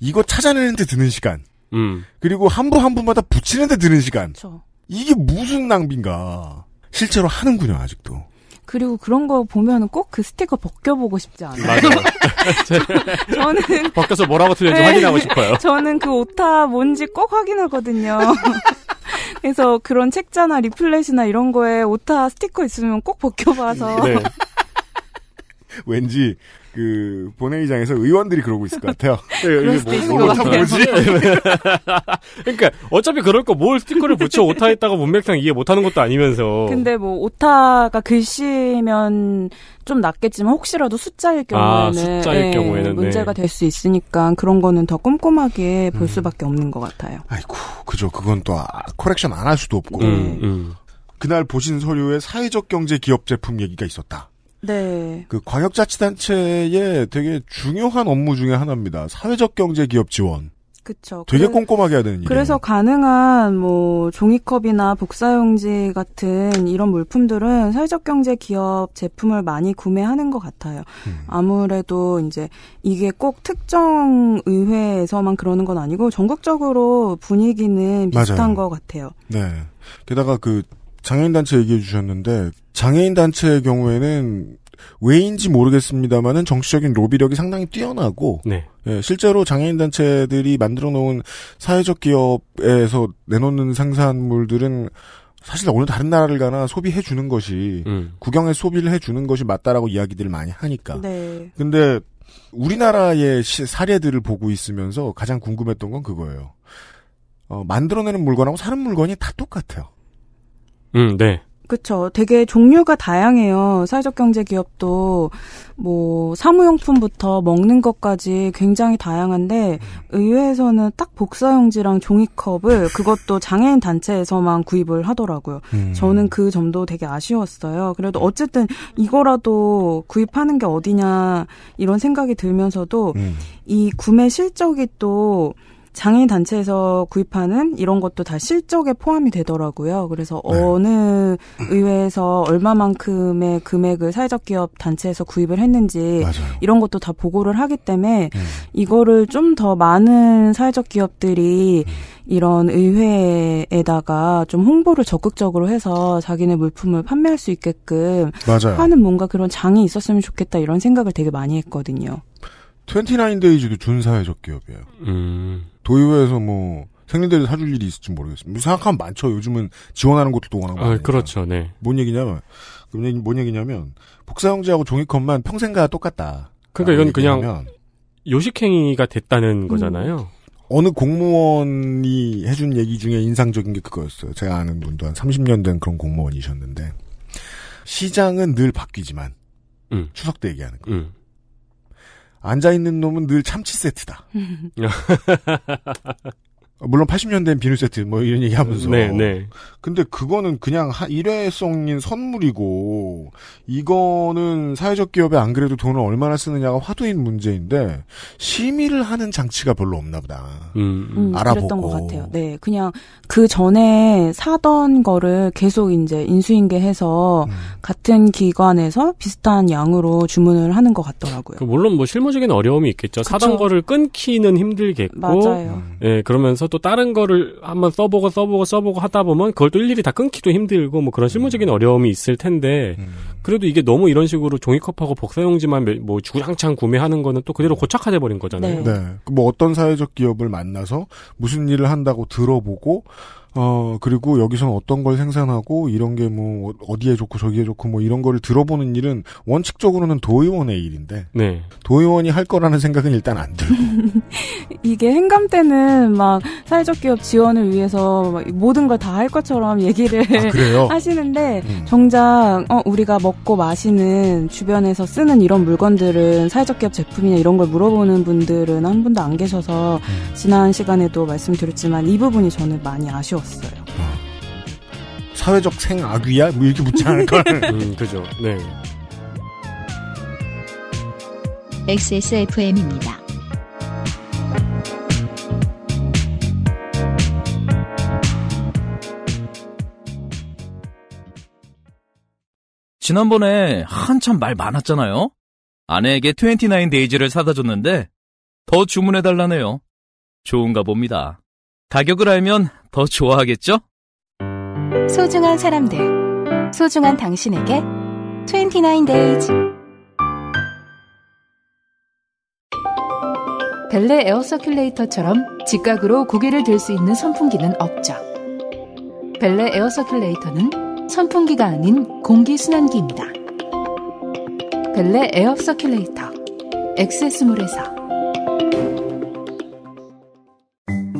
이거 찾아내는데 드는 시간. 음. 그리고 한 부 한 부마다 붙이는데 드는 시간. 그쵸. 이게 무슨 낭비인가. 실제로 하는군요, 아직도. 그리고 그런 거 보면 꼭 그 스티커 벗겨보고 싶지 않아요. *laughs* 저, 는 *laughs* 벗겨서 뭐라고 틀렸는지 네, 확인하고 싶어요. *laughs* 저는 그 오타 뭔지 꼭 확인하거든요. 그래서 그런 책자나 리플렛이나 이런 거에 오타 스티커 있으면 꼭 벗겨봐서. 네. 왠지 그 본회의장에서 의원들이 그러고 있을 것 같아요. *laughs* 그 뭐, 뭐지? 네. *laughs* 그러니까 어차피 그럴 거 뭘 스티커를 붙여 오타에다가 문맥상 이해 못하는 것도 아니면서. 근데 뭐 오타가 글씨면 좀 낫겠지만 혹시라도 숫자일 아, 경우에는, 아, 숫자일 예, 경우에는 문제가 네. 될수 있으니까 그런 거는 더 꼼꼼하게 볼 음. 수밖에 없는 것 같아요. 아이고 그죠 그건 또 아, 커렉션 안 할 수도 없고. 음, 음. 그날 보신 서류에 사회적 경제 기업 제품 얘기가 있었다. 네. 그 광역자치단체의 되게 중요한 업무 중의 하나입니다. 사회적 경제 기업 지원. 그렇 되게 꼼꼼하게 해야 되는 일이요 그래서 가능한 뭐 종이컵이나 복사용지 같은 이런 물품들은 사회적 경제 기업 제품을 많이 구매하는 것 같아요. 음. 아무래도 이제 이게 꼭 특정 의회에서만 그러는 건 아니고 전국적으로 분위기는 비슷한 맞아요. 것 같아요. 네. 게다가 그 장애인단체 얘기해 주셨는데, 장애인단체의 경우에는 왜인지 모르겠습니다만은 정치적인 로비력이 상당히 뛰어나고 네. 예, 실제로 장애인 단체들이 만들어 놓은 사회적 기업에서 내놓는 생산물들은 사실 어느 다른 나라를 가나 소비해 주는 것이 음. 국영에 소비를 해 주는 것이 맞다라고 이야기들을 많이 하니까. 네. 근데 우리나라의 사례들을 보고 있으면서 가장 궁금했던 건 그거예요. 어, 만들어내는 물건하고 사는 물건이 다 똑같아요. 음, 네. 그렇죠. 되게 종류가 다양해요. 사회적 경제 기업도 뭐 사무용품부터 먹는 것까지 굉장히 다양한데 의회에서는 딱 복사용지랑 종이컵을 그것도 장애인 단체에서만 구입을 하더라고요. 음. 저는 그 점도 되게 아쉬웠어요. 그래도 어쨌든 이거라도 구입하는 게 어디냐 이런 생각이 들면서도 음. 이 구매 실적이 또 장애인 단체에서 구입하는 이런 것도 다 실적에 포함이 되더라고요. 그래서 네. 어느 의회에서 얼마만큼의 금액을 사회적 기업 단체에서 구입을 했는지 맞아요. 이런 것도 다 보고를 하기 때문에 네. 이거를 좀 더 많은 사회적 기업들이 음. 이런 의회에다가 좀 홍보를 적극적으로 해서 자기네 물품을 판매할 수 있게끔 맞아요. 하는 뭔가 그런 장이 있었으면 좋겠다 이런 생각을 되게 많이 했거든요. 29데이즈도 준사회적 기업이에요. 음. 도의회에서 뭐 생리대를 사줄 일이 있을지 모르겠습니다. 뭐 생각하면 많죠. 요즘은 지원하는 것도 동원하고. 아, 그렇죠. 네. 뭔 얘기냐면, 뭔 얘기냐면, 복사형제하고 종이컵만 평생과 똑같다. 그러니까 이건 그냥 요식행위가 됐다는 음. 거잖아요. 어느 공무원이 해준 얘기 중에 인상적인 게 그거였어요. 제가 아는 분도 한 30년 된 그런 공무원이셨는데 시장은 늘 바뀌지만 음. 추석 때 얘기하는 거. 음. 앉아 있는 놈은 늘 참치 세트다. *laughs* 물론 80년대엔 비누 세트 뭐 이런 얘기 하면서. 네, 네. 근데 그거는 그냥 일회성인 선물이고 이거는 사회적 기업에 안 그래도 돈을 얼마나 쓰느냐가 화두인 문제인데 심의를 하는 장치가 별로 없나 보다. 음, 음. 음 알아보고. 그랬던 것 같아요. 네. 그냥 그 전에 사던 거를 계속 이제 인수인계해서 음. 같은 기관에서 비슷한 양으로 주문을 하는 것 같더라고요. 그 물론 뭐 실무적인 어려움이 있겠죠. 그쵸. 사던 거를 끊기는 힘들겠고. 맞아요. 음. 예, 네, 그러면서 나서 또 다른 거를 한번 써보고 써보고 써보고 하다 보면 그걸 또 일일이 다 끊기도 힘들고 뭐 그런 실무적인 어려움이 있을 텐데 음. 그래도 이게 너무 이런 식으로 종이컵하고 복사용지만 뭐 주장창 구매하는 거는 또 그대로 고착화돼 버린 거잖아요. 네. 네. 뭐 어떤 사회적 기업을 만나서 무슨 일을 한다고 들어보고 어, 그리고 여기선 어떤 걸 생산하고 이런 게 뭐 어디에 좋고 저기에 좋고 뭐 이런 거를 들어보는 일은 원칙적으로는 도의원의 일인데 네. 도의원이 할 거라는 생각은 일단 안 들고 *laughs* 이게 행감 때는 막 사회적 기업 지원을 위해서 모든 걸 다 할 것처럼 얘기를 아, *laughs* 하시는데 음. 정작 어, 우리가 먹고 마시는 주변에서 쓰는 이런 물건들은 사회적 기업 제품이냐 이런 걸 물어보는 분들은 한 분도 안 계셔서 음. 지난 시간에도 말씀드렸지만 이 부분이 저는 많이 아쉬워요 않았어요. 사회적 생악위야? 뭐 이렇게 묻지 않을 걸. *laughs* 음, 그죠. 네. XSFM입니다. 지난번에 한참 말 많았잖아요. 아내에게 29 데이즈를 사다 줬는데 더 주문해 달라네요. 좋은가 봅니다. 가격을 알면 더 좋아하겠죠? 소중한 사람들, 소중한 당신에게 29days 벨레 에어서큘레이터처럼 직각으로 고개를 들 수 있는 선풍기는 없죠. 벨레 에어서큘레이터는 선풍기가 아닌 공기순환기입니다. 벨레 에어서큘레이터 엑세스몰에서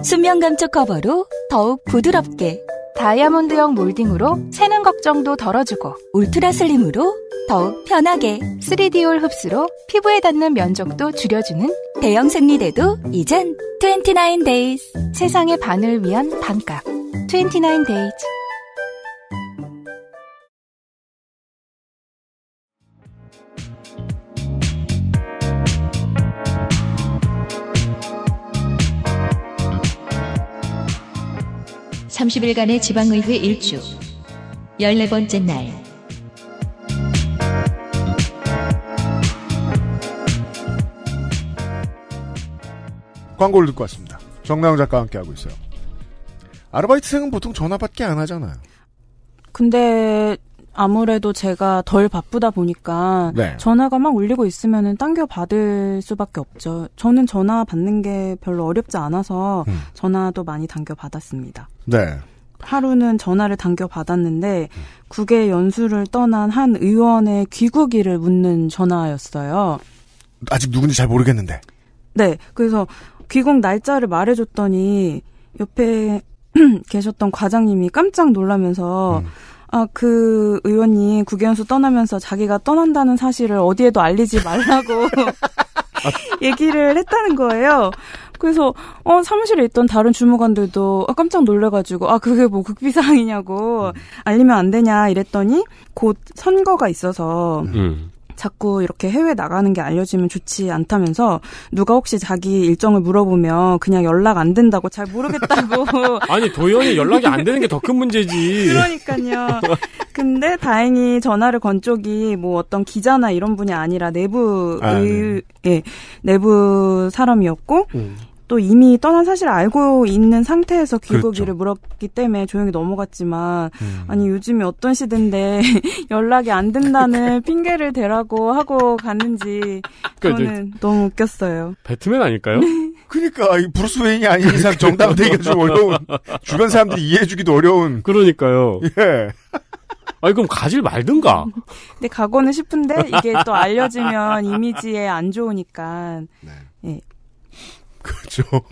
수면 감촉 커버로 더욱 부드럽게 다이아몬드형 몰딩으로 새는 걱정도 덜어주고 울트라 슬림으로 더욱 편하게 3D올 흡수로 피부에 닿는 면적도 줄여주는 대형 생리대도 이젠 29days 세상의 반을 위한 반값 29days 30일간의 지방의회 일주 14번째 날 광고를 듣고 왔습니다. 정나영 작가와 함께하고 있어요. 아르바이트생은 보통 전화밖에안 하잖아요. 근데 아무래도 제가 덜 바쁘다 보니까 네. 전화가 막 울리고 있으면 당겨 받을 수밖에 없죠. 저는 전화 받는 게 별로 어렵지 않아서 음. 전화도 많이 당겨 받았습니다. 네. 하루는 전화를 당겨 받았는데 음. 국외 연수를 떠난 한 의원의 귀국일을 묻는 전화였어요. 아직 누군지 잘 모르겠는데. 네. 그래서 귀국 날짜를 말해줬더니 옆에 *clears throat* 계셨던 과장님이 깜짝 놀라면서 음. 아, 그 의원이 국연수 떠나면서 자기가 떠난다는 사실을 어디에도 알리지 말라고 *laughs* 얘기를 했다는 거예요. 그래서 어 사무실에 있던 다른 주무관들도 아, 깜짝 놀래가지고 아 그게 뭐 극비사항이냐고 음. 알리면 안 되냐 이랬더니 곧 선거가 있어서 음. 자꾸 이렇게 해외 나가는 게 알려지면 좋지 않다면서 누가 혹시 자기 일정을 물어보면 그냥 연락 안 된다고 잘 모르겠다고. *laughs* 아니 도연이 연락이 안 되는 게 더 큰 문제지. 그러니까요. 근데 다행히 전화를 건 쪽이 뭐 어떤 기자나 이런 분이 아니라 내부 아, 네. 의, 네. 예, 내부 사람이었고 음. 또 이미 떠난 사실을 알고 있는 상태에서 귀국이를 그렇죠. 물었기 때문에 조용히 넘어갔지만 음. 아니 요즘에 어떤 시대인데 *laughs* 연락이 안 된다는 *laughs* 핑계를 대라고 하고 갔는지 그러 그러니까 저는 너무 웃겼어요. 배트맨 아닐까요? *laughs* 그러니까 이 브루스 웨인이 아닌 이상 정답 되기가 좀 어려운 주변 사람들이 이해해주기도 어려운 그러니까요. 예. 아니 그럼 가질 말든가. 근데 가고는 싶은데 이게 또 알려지면 이미지에 안 좋으니까 네. 그렇죠. *laughs*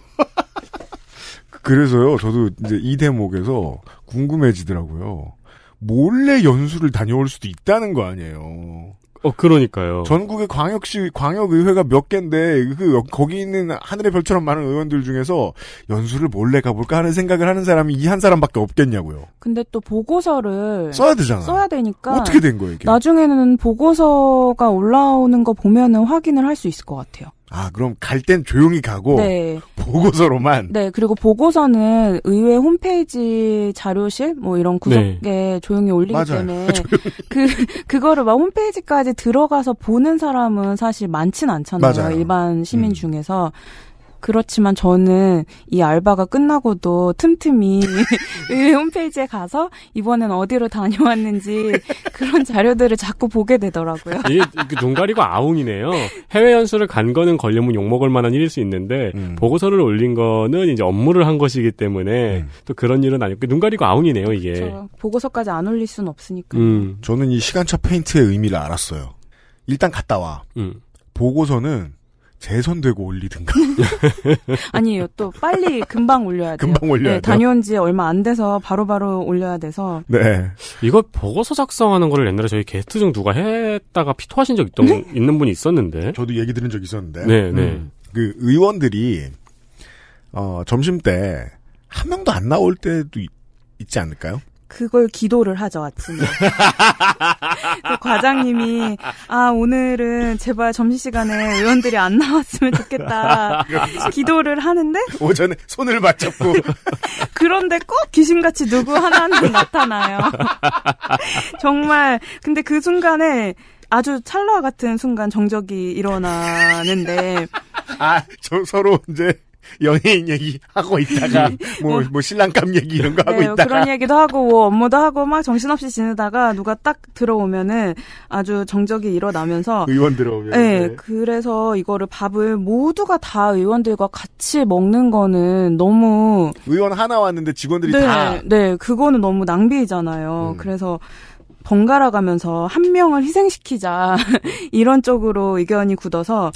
그래서요, 저도 이제 이 대목에서 궁금해지더라고요. 몰래 연수를 다녀올 수도 있다는 거 아니에요. 어, 그러니까요. 전국의 광역시, 광역의회가 몇 개인데, 그, 거기 있는 하늘의 별처럼 많은 의원들 중에서 연수를 몰래 가볼까 하는 생각을 하는 사람이 이 한 사람밖에 없겠냐고요. 근데 또 보고서를. 써야 되잖아. 써야 되니까. 어떻게 된 거예요, 이게? 나중에는 보고서가 올라오는 거 보면은 확인을 할 수 있을 것 같아요. 아, 그럼 갈 땐 조용히 가고 네. 보고서로만. 네, 그리고 보고서는 의회 홈페이지 자료실 뭐 이런 구석에 네. 예, 조용히 올리기 맞아요. 때문에 *laughs* 그 그거를 막 홈페이지까지 들어가서 보는 사람은 사실 많진 않잖아요. 맞아요. 일반 시민 음. 중에서 그렇지만 저는 이 알바가 끝나고도 틈틈이 *laughs* 홈페이지에 가서 이번엔 어디로 다녀왔는지 그런 자료들을 자꾸 보게 되더라고요. 이게 그 눈 가리고 아웅이네요. 해외 연수를 간 거는 걸려면 욕먹을 만한 일일 수 있는데 음. 보고서를 올린 거는 이제 업무를 한 것이기 때문에 음. 또 그런 일은 아니고 그 눈 가리고 아웅이네요 이게. 그렇죠. 보고서까지 안 올릴 수는 없으니까. 음. 저는 이 시간차 페인트의 의미를 알았어요. 일단 갔다 와. 음. 보고서는 재선되고 올리든가. *laughs* 아니에요. 또 빨리 금방 올려야 돼요. 금방 올려야 네, 돼요. 다녀온 지 얼마 안 돼서 바로바로 바로 올려야 돼서. 네. 이거 보고서 작성하는 거를 옛날에 저희 게스트 중 누가 했다가 피토하신 적 있던, 네? 있는 분이 있었는데. 저도 얘기 들은 적 있었는데. 네, 음. 네. 음, 그 의원들이, 어, 점심 때 한 명도 안 나올 때도 있, 있지 않을까요? 그걸 기도를 하죠 아침에. *laughs* 그 과장님이 아 오늘은 제발 점심 시간에 의원들이 안 나왔으면 좋겠다 *laughs* 기도를 하는데 오전에 손을 맞잡고 *laughs* 그런데 꼭 귀신같이 누구 하나는 나타나요. 정말 근데 그 순간에 아주 찰나와 같은 순간 정적이 일어나는데 아, 저 서로 이제 연예인 얘기 하고 있다가 네. 뭐, 어. 뭐 신랑감 얘기 이런 거 하고 네, 있다가 그런 얘기도 하고 뭐 업무도 하고 막 정신없이 지내다가 누가 딱 들어오면은 아주 정적이 일어나면서 의원 들어오면 네, 네. 그래서 이거를 밥을 모두가 다 의원들과 같이 먹는 거는 너무 의원 하나 왔는데 직원들이 네, 다 네, 그거는 너무 낭비잖아요. 음. 그래서 번갈아 가면서 한 명을 희생시키자 *laughs* 이런 쪽으로 의견이 굳어서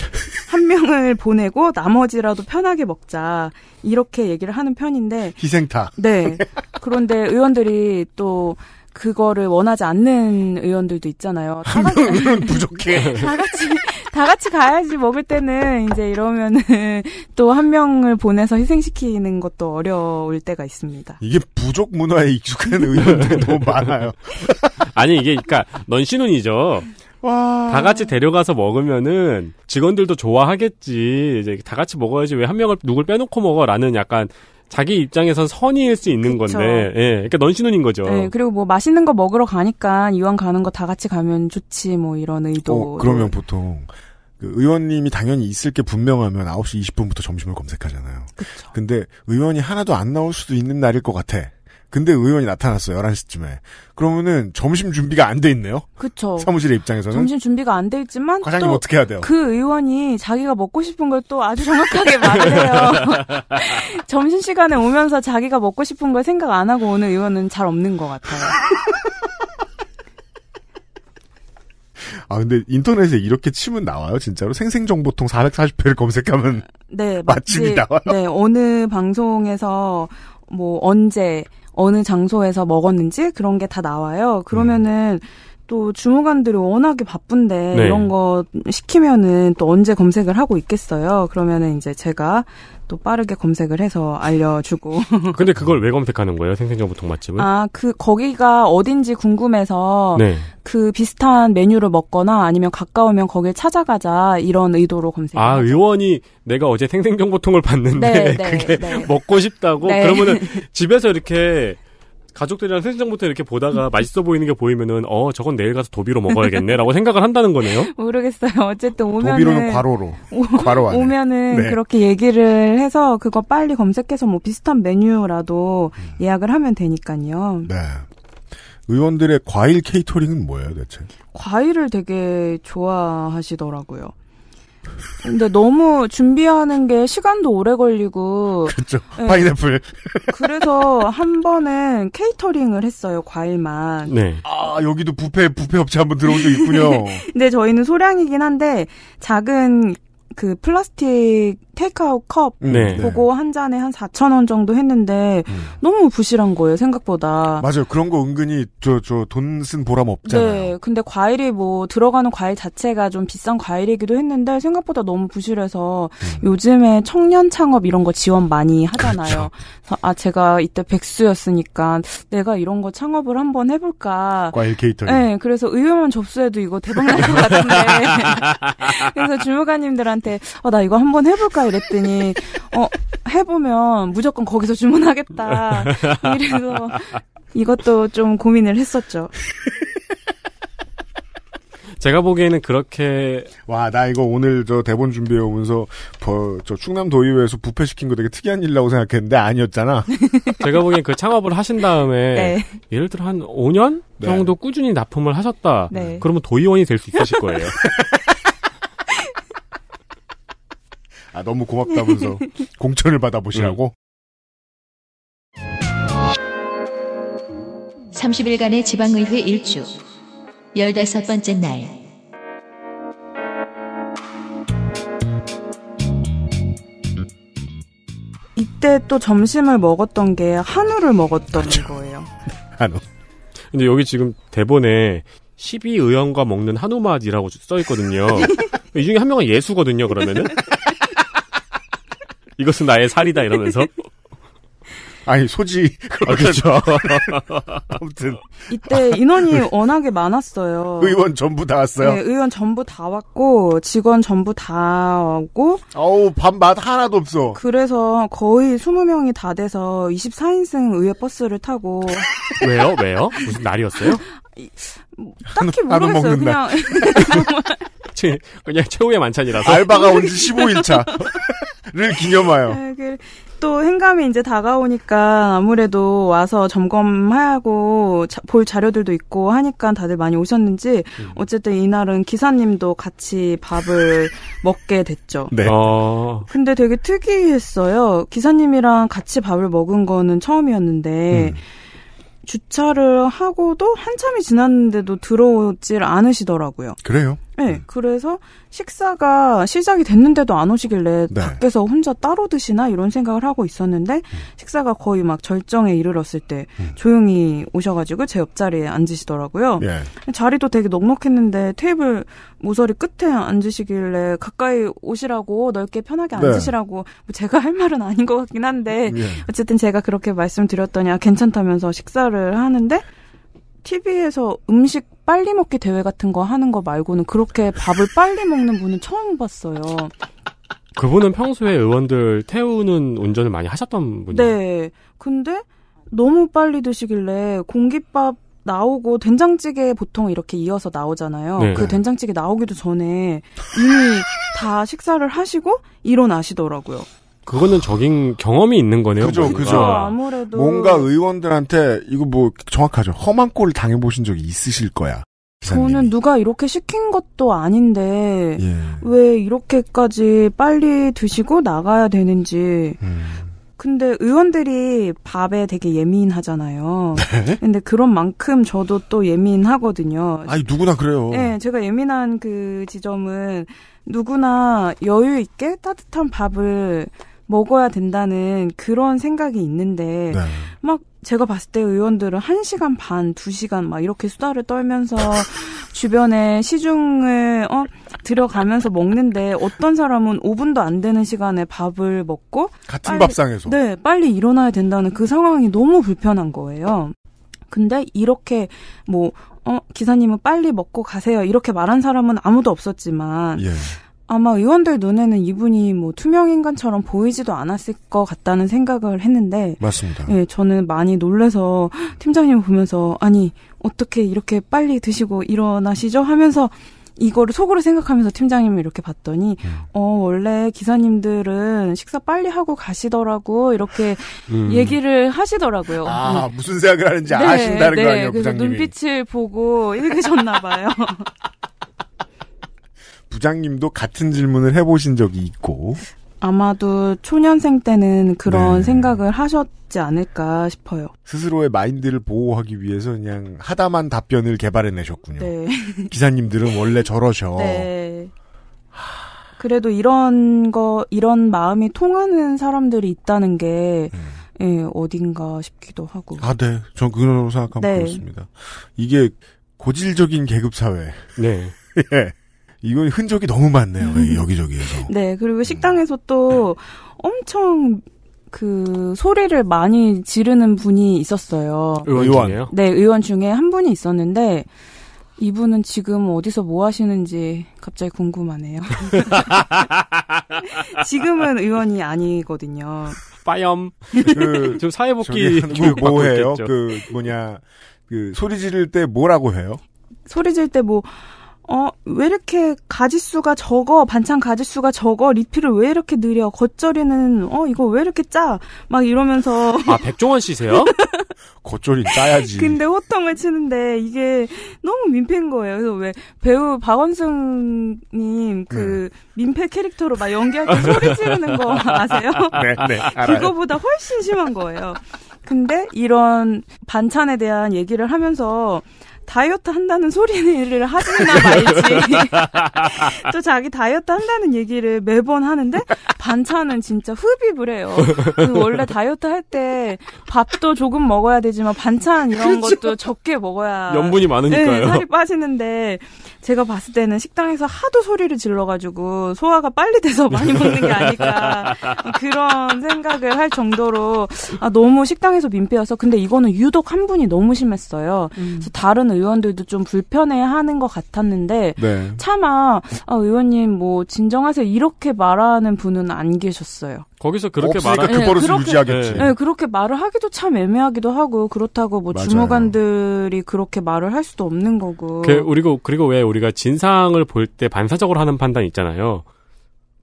한 명을 보내고 나머지라도 편하게 먹자 이렇게 얘기를 하는 편인데 희생타. 네. 그런데 의원들이 또 그거를 원하지 않는 의원들도 있잖아요. 다 같이 *laughs* 부족해. 네, 다 같이 다 같이 가야지 먹을 때는 이제 이러면은 *laughs* 또 한 명을 보내서 희생시키는 것도 어려울 때가 있습니다. 이게 부족 문화에 익숙한 의원들이 너무 많아요. *laughs* 아니 이게 그러니까 넌 신혼이죠. 와... 다 같이 데려가서 먹으면은 직원들도 좋아하겠지. 이제 다 같이 먹어야지 왜 한 명을 누굴 빼놓고 먹어라는 약간 자기 입장에선 선의일 수 있는 그쵸. 건데, 예, 그러니까 넌신혼인 거죠. 네, 그리고 뭐 맛있는 거 먹으러 가니까 이왕 가는 거 다 같이 가면 좋지, 뭐 이런 의도. 어, 그러면 보통 그 의원님이 당연히 있을 게 분명하면 9시 20분부터 점심을 검색하잖아요. 그쵸. 근데 의원이 하나도 안 나올 수도 있는 날일 것 같아. 근데 의원이 나타났어요. 11시쯤에. 그러면은 점심 준비가 안 돼 있네요. 그렇죠. 사무실의 입장에서는 점심 준비가 안 돼 있지만 과장님 어떻게 해야 돼요? 그 의원이 자기가 먹고 싶은 걸 또 아주 정확하게 *laughs* 말해요. *laughs* 점심 시간에 오면서 자기가 먹고 싶은 걸 생각 안 하고 오는 의원은 잘 없는 것 같아요. *laughs* 아 근데 인터넷에 이렇게 치면 나와요 진짜로 생생정보통 440회를 검색하면 네 맛집이 나와요. 네 어느 방송에서 뭐 언제 어느 장소에서 먹었는지 그런 게 다 나와요. 그러면은 음. 또 주무관들이 워낙에 바쁜데 네. 이런 거 시키면은 또 언제 검색을 하고 있겠어요. 그러면은 이제 제가 또 빠르게 검색을 해서 알려주고. *laughs* 근데 그걸 왜 검색하는 거예요? 생생정보통 맛집은? 아, 그, 거기가 어딘지 궁금해서 네. 그 비슷한 메뉴를 먹거나 아니면 가까우면 거길 찾아가자 이런 의도로 검색. 을 아, 의원이 내가 어제 생생정보통을 봤는데 네, *laughs* 네, 그게 네. 먹고 싶다고? 네. 그러면은 *laughs* 집에서 이렇게 가족들이랑 생장부터 이렇게 보다가 맛있어 보이는 게 보이면은 어 저건 내일 가서 도비로 먹어야겠네라고 생각을 한다는 거네요. *laughs* 모르겠어요. 어쨌든 오면은 도비로는 과로로 과로 안 오면은 네. 그렇게 얘기를 해서 그거 빨리 검색해서 뭐 비슷한 메뉴라도 음. 예약을 하면 되니까요. 네. 의원들의 과일 케이터링은 뭐예요, 대체? 과일을 되게 좋아하시더라고요. 근데 너무 준비하는 게 시간도 오래 걸리고. 그렇죠. 네. 파인애플. 그래서 한 번은 케이터링을 했어요, 과일만. 네. 아, 여기도 부페, 부페 업체 한번 들어온 적 있군요. 근데 *laughs* 네, 저희는 소량이긴 한데, 작은 그 플라스틱 테이크아웃 컵 음, 네. 보고 한 잔에 한 4천 원 정도 했는데 음. 너무 부실한 거예요 생각보다. 맞아요. 그런 거 은근히 저 저 돈 쓴 보람 없잖아요. 네. 근데 과일이 뭐 들어가는 과일 자체가 좀 비싼 과일이기도 했는데 생각보다 너무 부실해서 음. 요즘에 청년 창업 이런 거 지원 많이 하잖아요. 그렇죠. 아 제가 이때 백수였으니까 내가 이런 거 창업을 한번 해볼까. 과일 케이터링. 네. 그래서 의료원 접수해도 이거 대박 날 것 같은데. *laughs* 그래서 주무관님들한테 아, 나 이거 한번 해볼까 그랬더니어 해보면 무조건 거기서 주문하겠다. 이래서 이것도 좀 고민을 했었죠. 제가 보기에는 그렇게 와 나 이거 오늘 저 대본 준비해 오면서 저 충남 도의회에서 부패 시킨 거 되게 특이한 일이라고 생각했는데 아니었잖아. *laughs* 제가 보기엔 그 창업을 하신 다음에 네. 예를 들어 한 5년 정도 네. 꾸준히 납품을 하셨다. 네. 그러면 도의원이 될 수 있으실 거예요. *laughs* 아, 너무 고맙다면서 *laughs* 공천을 받아보시라고? 30일간의 지방의회 일주 15번째 날 이때 또 점심을 먹었던 게 한우를 먹었던 그렇죠. 거예요. *laughs* 한우. 근데 여기 지금 대본에 12의원과 먹는 한우맛이라고 써있거든요. *laughs* 이 중에 한 명은 예수거든요, 그러면은. 이것은 나의 살이다 이러면서. *laughs* 아니 소지 아, 그렇죠. *laughs* 아무튼 이때 인원이 워낙에 많았어요. 의원 전부 다 왔어요. 네, 의원 전부 다 왔고 직원 전부 다 왔고. 어우 밥 맛 하나도 없어. 그래서 거의 20명이 다 돼서 24인승 의회 버스를 타고. *laughs* 왜요? 왜요? 무슨 날이었어요? 딱히 모르겠어요. 그냥 그냥 최후의 만찬이라서. 알바가 온 지 15일 차. 를 기념하여. 네, 그 또 행감이 이제 다가오니까 아무래도 와서 점검하고 자, 볼 자료들도 있고 하니까 다들 많이 오셨는지 음. 어쨌든 이날은 기사님도 같이 밥을 *laughs* 먹게 됐죠. 네. 아. 근데 되게 특이했어요. 기사님이랑 같이 밥을 먹은 거는 처음이었는데 음. 주차를 하고도 한참이 지났는데도 들어오질 않으시더라고요. 그래요? 네, 음. 그래서 식사가 시작이 됐는데도 안 오시길래 네. 밖에서 혼자 따로 드시나 이런 생각을 하고 있었는데 음. 식사가 거의 막 절정에 이르렀을 때 음. 조용히 오셔가지고 제 옆자리에 앉으시더라고요. 예. 자리도 되게 넉넉했는데 테이블 모서리 끝에 앉으시길래 가까이 오시라고 넓게 편하게 네. 앉으시라고 뭐 제가 할 말은 아닌 것 같긴 한데 예. 어쨌든 제가 그렇게 말씀드렸더니 괜찮다면서 식사를 하는데 TV에서 음식 빨리 먹기 대회 같은 거 하는 거 말고는 그렇게 밥을 빨리 먹는 분은 처음 봤어요. 그분은 평소에 의원들 태우는 운전을 많이 하셨던 분이에요. 네. 근데 너무 빨리 드시길래 공깃밥 나오고 된장찌개 보통 이렇게 이어서 나오잖아요. 네. 그 된장찌개 나오기도 전에 이미 다 식사를 하시고 일어나시더라고요. 그거는 적인 경험이 있는 거네요. 그죠, 뭔 그죠. 아, 아무래도 뭔가 의원들한테 이거 뭐 정확하죠. 험한 꼴을 당해보신 적이 있으실 거야. 기사님이. 저는 누가 이렇게 시킨 것도 아닌데 예. 왜 이렇게까지 빨리 드시고 나가야 되는지. 음. 근데 의원들이 밥에 되게 예민하잖아요. 네? 근데 그런 만큼 저도 또 예민하거든요. 아니 누구나 그래요. 네, 제가 예민한 그 지점은 누구나 여유 있게 따뜻한 밥을 먹어야 된다는 그런 생각이 있는데 네. 막 제가 봤을 때 의원들은 한시간 반, 두시간막 이렇게 수다를 떨면서 *laughs* 주변에 시중을 어 들어가면서 먹는데 어떤 사람은 5분도 안 되는 시간에 밥을 먹고 같은 빨리, 밥상에서 네, 빨리 일어나야 된다는 그 상황이 너무 불편한 거예요. 근데 이렇게 뭐 어, 기사님은 빨리 먹고 가세요. 이렇게 말한 사람은 아무도 없었지만 예. 아마 의원들 눈에는 이분이 뭐 투명 인간처럼 보이지도 않았을 것 같다는 생각을 했는데 맞습니다. 예, 저는 많이 놀래서 팀장님 보면서 아니 어떻게 이렇게 빨리 드시고 일어나시죠 하면서 이거를 속으로 생각하면서 팀장님을 이렇게 봤더니 음. 어 원래 기사님들은 식사 빨리 하고 가시더라고 이렇게 음. 얘기를 하시더라고요. 아 음. 무슨 생각을 하는지 네, 아신다는 네, 거아니요 그래서 부장님이. 눈빛을 보고 읽으셨나 봐요. *laughs* 부장님도 같은 질문을 해보신 적이 있고. 아마도 초년생 때는 그런 네. 생각을 하셨지 않을까 싶어요. 스스로의 마인드를 보호하기 위해서 그냥 하다만 답변을 개발해내셨군요. 네. *laughs* 기사님들은 원래 저러셔. 네. 그래도 이런 거, 이런 마음이 통하는 사람들이 있다는 게, 음. 예, 어딘가 싶기도 하고. 아, 네. 전 그런 생각하면 네. 그렇습니다. 이게 고질적인 계급사회. 네. *laughs* 예. 이건 흔적이 너무 많네요. 음. 여기저기에서. 네, 그리고 식당에서 또 엄청 그 소리를 많이 지르는 분이 있었어요. 의원 이요 네, 의원 중에 한 분이 있었는데 이분은 지금 어디서 뭐 하시는지 갑자기 궁금하네요. *laughs* 지금은 의원이 아니거든요. 빠염. 그, 지금 *laughs* 사회복귀 교뭐 해요? 그 뭐냐 그 소리 지를 때 뭐라고 해요? 소리 질때뭐 어, 왜 이렇게 가지수가 적어? 반찬 가지수가 적어? 리필을 왜 이렇게 느려? 겉절이는, 어, 이거 왜 이렇게 짜? 막 이러면서. 아, 백종원 씨세요? *laughs* 겉절이 짜야지. 근데 호통을 치는데 이게 너무 민폐인 거예요. 그래서 왜 배우 박원순님 그 네. 민폐 캐릭터로 막 연기할 때 소리 지르는 거 *laughs* 아세요? 네, 네. 알아요. 그거보다 훨씬 심한 거예요. 근데 이런 반찬에 대한 얘기를 하면서 다이어트 한다는 소리를 하지나 말지. *laughs* 또 자기 다이어트 한다는 얘기를 매번 하는데 반찬은 진짜 흡입을 해요. 그 원래 다이어트 할 때 밥도 조금 먹어야 되지만 반찬 이런 그렇 것도 적게 먹어야 염분이 네, 많으니까요. 네, 살이 빠지는데 제가 봤을 때는 식당에서 하도 소리를 질러가지고 소화가 빨리 돼서 많이 먹는 게 아닐까 그런 생각을 할 정도로 아, 너무 식당에서 민폐여서 근데 이거는 유독 한 분이 너무 심했어요. 음. 그래서 다른 의원들도 좀 불편해하는 것 같았는데 네. 차마 아, 의원님 뭐 진정하세요 이렇게 말하는 분은 안 계셨어요. 거기서 그렇게 말하 그 네, 버릇을 네, 그렇게, 유지하겠지. 네. 그렇게 말을 하기도 참 애매하기도 하고 그렇다고 뭐 주무관들이 그렇게 말을 할 수도 없는 거고. 그, 그리고 그리고 왜 우리가 진상을 볼 때 반사적으로 하는 판단 있잖아요.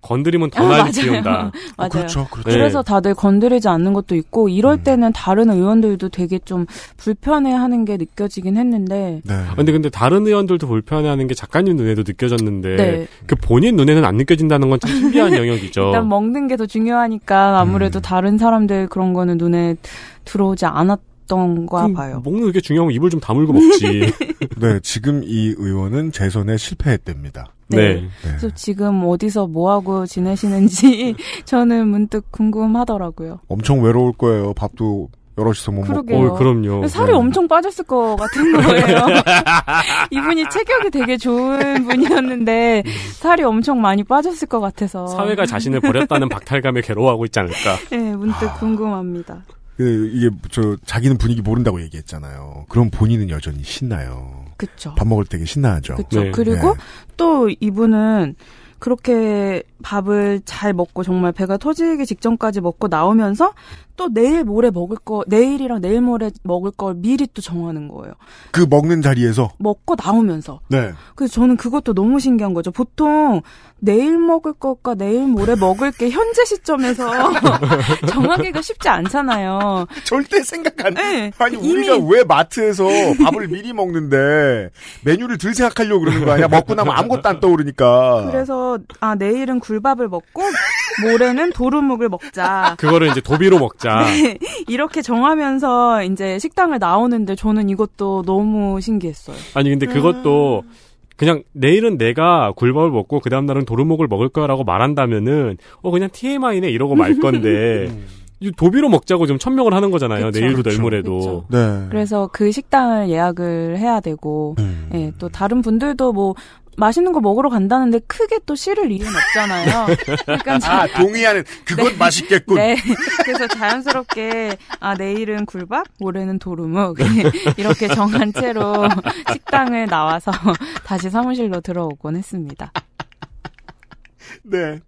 건드리면 더 아, 난리 피운다. *laughs* 맞아요. 그렇죠, 그렇죠. 그래서 네. 다들 건드리지 않는 것도 있고 이럴 음. 때는 음. 다른 의원들도 되게 좀 불편해하는 게 느껴지긴 했는데. 네. 아, 근데 근데 다른 의원들도 불편해하는 게 작가님 눈에도 느껴졌는데 네. 그 본인 눈에는 안 느껴진다는 건 참 신비한 *laughs* 영역이죠. 일단 먹는 게 더 중요하니까 아무래도 음. 다른 사람들 그런 거는 눈에 들어오지 않았. 던가 음, 봐요. 먹는 게 중요하면 입을 좀 다물고 먹지. *laughs* 네, 지금 이 의원은 재선에 실패했답니다. 네. 네. 네. 그래서 지금 어디서 뭐 하고 지내시는지 *laughs* 저는 문득 궁금하더라고요. 엄청 외로울 거예요. 밥도 여럿이서 못 그러게요. 먹고. 어, 그럼요. 살이 네. 엄청 빠졌을 것 같은 거예요. *laughs* 이분이 체격이 되게 좋은 분이었는데 살이 엄청 많이 빠졌을 것 같아서. 사회가 자신을 버렸다는 박탈감에 괴로워하고 있지 않을까. *laughs* 네, 문득 아. 궁금합니다. 그, 이게 저 자기는 분위기 모른다고 얘기했잖아요. 그럼 본인은 여전히 신나요. 그쵸. 밥 먹을 때신나죠 그쵸. 네. 그리고 네. 또 이분은 그렇게 밥을 잘 먹고 정말 배가 터지기 직전까지 먹고 나오면서 또 내일 모레 먹을 거 내일이랑 내일 모레 먹을 걸 미리 또 정하는 거예요. 그 먹는 자리에서 먹고 나오면서. 네. 그래서 저는 그것도 너무 신기한 거죠. 보통 내일 먹을 것과 내일 모레 먹을 게 현재 시점에서 *laughs* 정하기가 쉽지 않잖아요. 절대 생각 안. 네. 아니 우리가 왜 마트에서 밥을 미리 먹는데 메뉴를 들 생각하려고 그러는 거야 먹고 나면 아무것도 안 떠오르니까. 그래서 아 내일은 굴밥을 먹고 모레는 도루묵을 먹자. 그거를 이제 도비로 먹자. *laughs* 네, 이렇게 정하면서 이제 식당을 나오는데 저는 이것도 너무 신기했어요. 아니 근데 그것도 그냥 내일은 내가 굴밥을 먹고 그 다음 날은 도루묵을 먹을 거라고 말한다면은 어 그냥 TMI네 이러고 말 건데. *laughs* 음. 도비로 먹자고 좀 천명을 하는 거잖아요. 그쵸, 내일도 내일모레도. 네. 그래서 그 식당을 예약을 해야 되고, 음. 예, 또 다른 분들도 뭐 맛있는 거 먹으러 간다는데 크게 또 씨를 이유는 없잖아요. *laughs* 네. 그러니까 아, 자, 아 동의하는 그건 네, 맛있겠군. 네. 그래서 자연스럽게 아 내일은 굴밥, 모레는 도루묵 *laughs* 이렇게 정한 채로 *laughs* 식당을 나와서 다시 사무실로 들어오곤 했습니다. 네.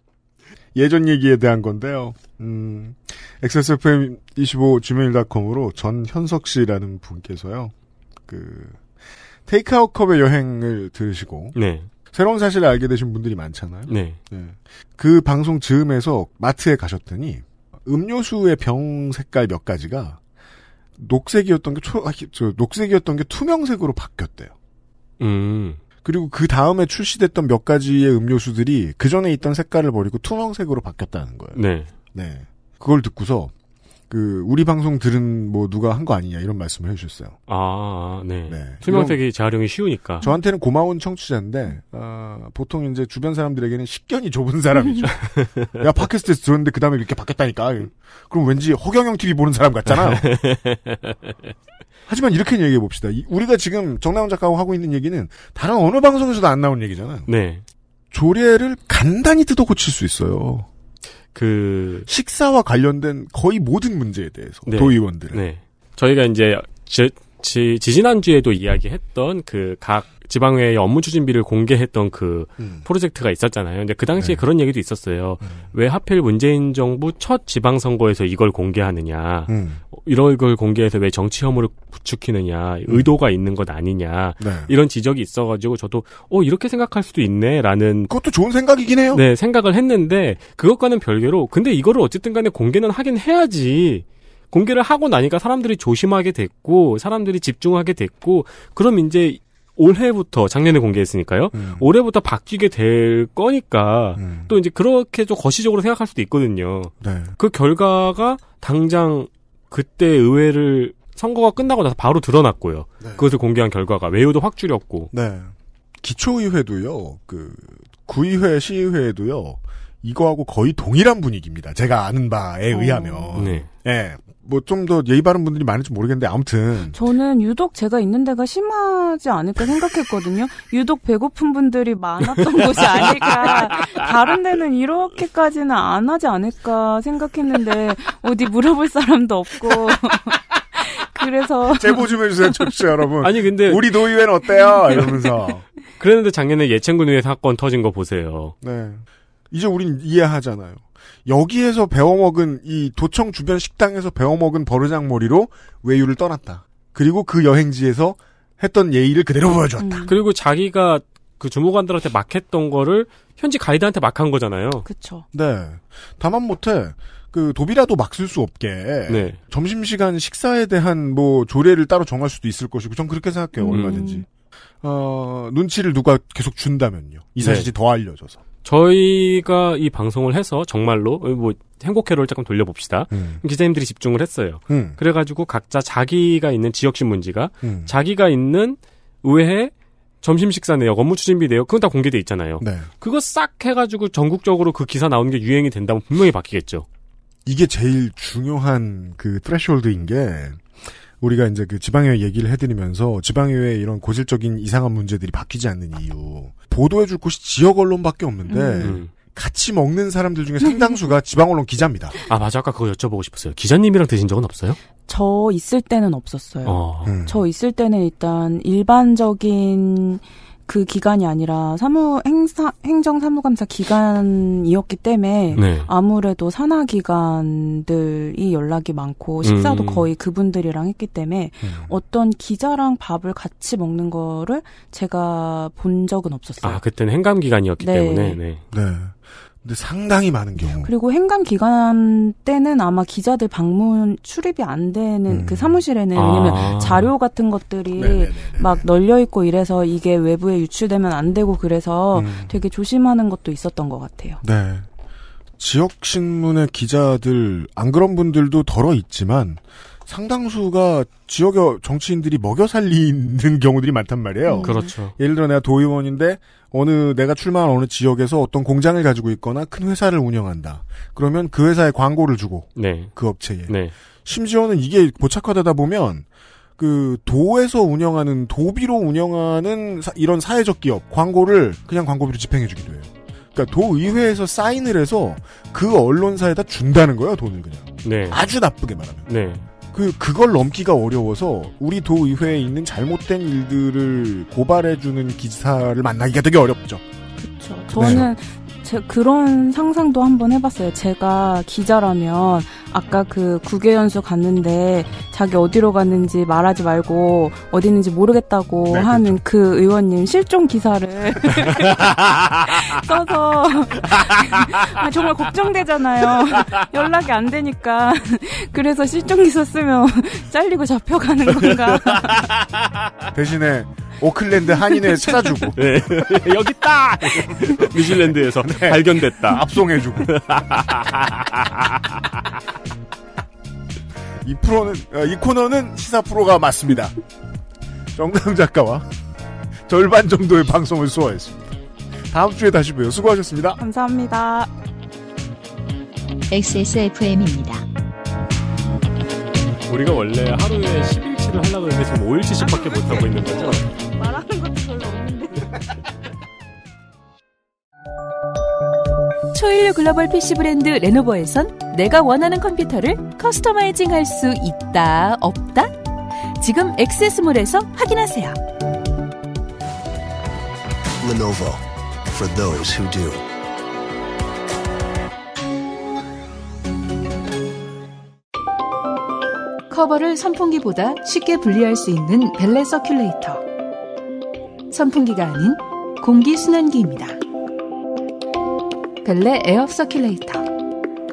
예전 얘기에 대한 건데요. 음, XSFM25 주메일닷컴으로 전현석 씨라는 분께서요. 그 테이크아웃 컵의 여행을 들으시고 네. 새로운 사실을 알게 되신 분들이 많잖아요. 네. 네. 그 방송 즈음에서 마트에 가셨더니 음료수의 병 색깔 몇 가지가 녹색이었던 게 초, 아, 저, 녹색이었던 게 투명색으로 바뀌었대요. 음. 그리고 그 다음에 출시됐던 몇 가지의 음료수들이 그 전에 있던 색깔을 버리고 투명색으로 바뀌었다는 거예요. 네. 네. 그걸 듣고서 그 우리 방송 들은 뭐 누가 한 거 아니냐 이런 말씀을 해주셨어요. 아, 네. 네. 투명색이 재활용이 쉬우니까. 저한테는 고마운 청취자인데 아, 보통 이제 주변 사람들에게는 식견이 좁은 사람이죠. *laughs* 야 팟캐스트에서 들었는데 그 다음에 이렇게 바뀌었다니까. 그럼 왠지 허경영 TV 보는 사람 같잖아 *laughs* 하지만 이렇게 얘기해 봅시다. 우리가 지금 정나훈 작가하고 하고 있는 얘기는 다른 어느 방송에서도 안 나온 얘기잖아요. 네. 조례를 간단히 뜯어 고칠 수 있어요. 그 식사와 관련된 거의 모든 문제에 대해서 네. 도의원들은 네. 저희가 이제 지, 지, 지난주에도 이야기했던 그각 지방의회 업무 추진비를 공개했던 그 음. 프로젝트가 있었잖아요. 근데 그 당시에 네. 그런 얘기도 있었어요. 음. 왜 하필 문재인 정부 첫 지방선거에서 이걸 공개하느냐. 음. 이런 걸 공개해서 왜 정치 혐오를 부추기느냐. 음. 의도가 있는 것 아니냐. 네. 이런 지적이 있어가지고 저도 어 이렇게 생각할 수도 있네 라는 그것도 좋은 생각이긴 해요. 네. 생각을 했는데 그것과는 별개로 근데 이거를 어쨌든 간에 공개는 하긴 해야지. 공개를 하고 나니까 사람들이 조심하게 됐고 사람들이 집중하게 됐고 그럼 이제 올해부터 작년에 공개했으니까요. 음. 올해부터 바뀌게 될 거니까 음. 또 이제 그렇게 좀 거시적으로 생각할 수도 있거든요. 네. 그 결과가 당장 그때 의회를 선거가 끝나고 나서 바로 드러났고요. 네. 그것을 공개한 결과가 외유도 확 줄였고. 네. 기초의회도요. 그 구의회, 시의회도요. 이거하고 거의 동일한 분위기입니다. 제가 아는 바에 어... 의하면. 네. 예. 뭐좀더 예의 바른 분들이 많을지 모르겠는데 아무튼 저는 유독 제가 있는 데가 심하지 않을까 생각했거든요. 유독 배고픈 분들이 많았던 *laughs* 곳이 아닐까. 다른 데는 이렇게까지는 안 하지 않을까 생각했는데 어디 물어볼 사람도 없고. *laughs* 그래서 제보 좀 해주세요, 청취자 여러분. 아니 근데 우리 노이회는 어때요? 이러면서. 그랬는데 작년에 예천군의 회 사건 터진 거 보세요. 네. 이제 우린 이해하잖아요. 여기에서 배워먹은 이 도청 주변 식당에서 배워먹은 버르장머리로 외유를 떠났다. 그리고 그 여행지에서 했던 예의를 그대로 보여주었다. 음. 그리고 자기가 그 주무관들한테 막 했던 거를 현지 가이드한테 막 한 거잖아요. 그렇 네. 다만 못해 그 도비라도 막 쓸 수 없게 네. 점심시간 식사에 대한 뭐 조례를 따로 정할 수도 있을 것이고 전 그렇게 생각해요. 음. 얼마든지. 어, 눈치를 누가 계속 준다면요. 이 사실이 네. 더 알려져서. 저희가 이 방송을 해서 정말로 어, 뭐 행복회로를 조금 돌려봅시다. 음. 기자님들이 집중을 했어요. 음. 그래가지고 각자 자기가 있는 지역 신문지가 음. 자기가 있는 의회 점심 식사 내역, 업무 추진비 내역 그건 다 공개돼 있잖아요. 네. 그거 싹 해가지고 전국적으로 그 기사 나오는 게 유행이 된다면 분명히 바뀌겠죠. 이게 제일 중요한 그 트레시홀드인 게 우리가 이제 그 지방의회 얘기를 해드리면서 지방의회 이런 고질적인 이상한 문제들이 바뀌지 않는 이유 보도해줄 곳이 지역 언론밖에 없는데 음. 음. 같이 먹는 사람들 중에 상당수가 지방 언론 기자입니다. 아 맞아 아까 그거 여쭤보고 싶었어요. 기자님이랑 드신 적은 없어요? 저 있을 때는 없었어요. 어. 음. 저 있을 때는 일단 일반적인 그 기간이 아니라 사무 행사 행정 사무감사 기간이었기 때문에 네. 아무래도 산하 기관들이 연락이 많고 식사도 음. 거의 그분들이랑 했기 때문에 음. 어떤 기자랑 밥을 같이 먹는 거를 제가 본 적은 없었어요. 아 그때는 행감 기간이었기 네. 때문에. 네. 네. 근데 상당히 많은 경우. 그리고 행간 기간 때는 아마 기자들 방문 출입이 안 되는 그 음. 그 사무실에는 왜냐면 아. 자료 같은 것들이 네네네네. 네, 네, 네, 막 널려 있고 이래서 이게 외부에 유출되면 안 되고 그래서 음. 되게 조심하는 것도 있었던 것 같아요. 네. 지역 신문의 기자들 안 그런 분들도 덜어 있지만 상당수가 지역의 정치인들이 먹여 살리는 *laughs* 경우들이 많단 말이에요. 음. 그렇죠. 예를 들어 내가 도의원인데 어느 내가 출마한 어느 지역에서 어떤 공장을 가지고 있거나 큰 회사를 운영한다. 그러면 그 회사에 광고를 주고 네. 그 업체에 네. 심지어는 이게 보착화되다 보면 그 도에서 운영하는 도비로 운영하는 사, 이런 사회적 기업 광고를 그냥 광고비로 집행해주기도 해요. 그러니까 도의회에서 사인을 해서 그 언론사에다 준다는 거예요 돈을 그냥. 네. 아주 나쁘게 말하면. 네. 그 그걸 넘기가 어려워서 우리 도의회에 있는 잘못된 일들을 고발해주는 기사를 만나기가 되게 어렵죠. 그렇죠. 저는 네. 제 그런 상상도 한번 해봤어요. 제가 기자라면 아까 그 국외연수 갔는데 자기 어디로 갔는지 말하지 말고 어디 있는지 모르겠다고 네, 그렇죠. 하는 그렇죠. 그 의원님 실종 기사를 *laughs* 써서 아, 정말 걱정되잖아요. 연락이 안 되니까 그래서 실종 기사 쓰면 잘리고 잡혀가는 건가. 대신에 오클랜드 한인회 찾아주고 네. *laughs* 여기 있다 뉴질랜드에서 네. 발견됐다 압송해주고 이 프로는 어, 이 코너는 시사 프로가 맞습니다 정강 작가와 절반 정도의 방송을 수화했습니다 다음 주에 다시 봬요 수고하셨습니다 감사합니다 XSFM입니다 우리가 원래 하루에 10일치를 하려고 했는데 지금 5일치씩밖에 못하고 있는 거죠? 나가는 것도 별로 없는데. *laughs* 초일류 글로벌 PC 브랜드 레노버에선 내가 원하는 컴퓨터를 커스터마이징 할 수 있다, 없다? 지금 액세스몰에서 확인하세요. Lenovo for those who do. 커버를 선풍기보다 쉽게 분리할 수 있는 벨레 서큘레이터. 선풍기가 아닌 공기순환기입니다. 벨레 에어 서큘레이터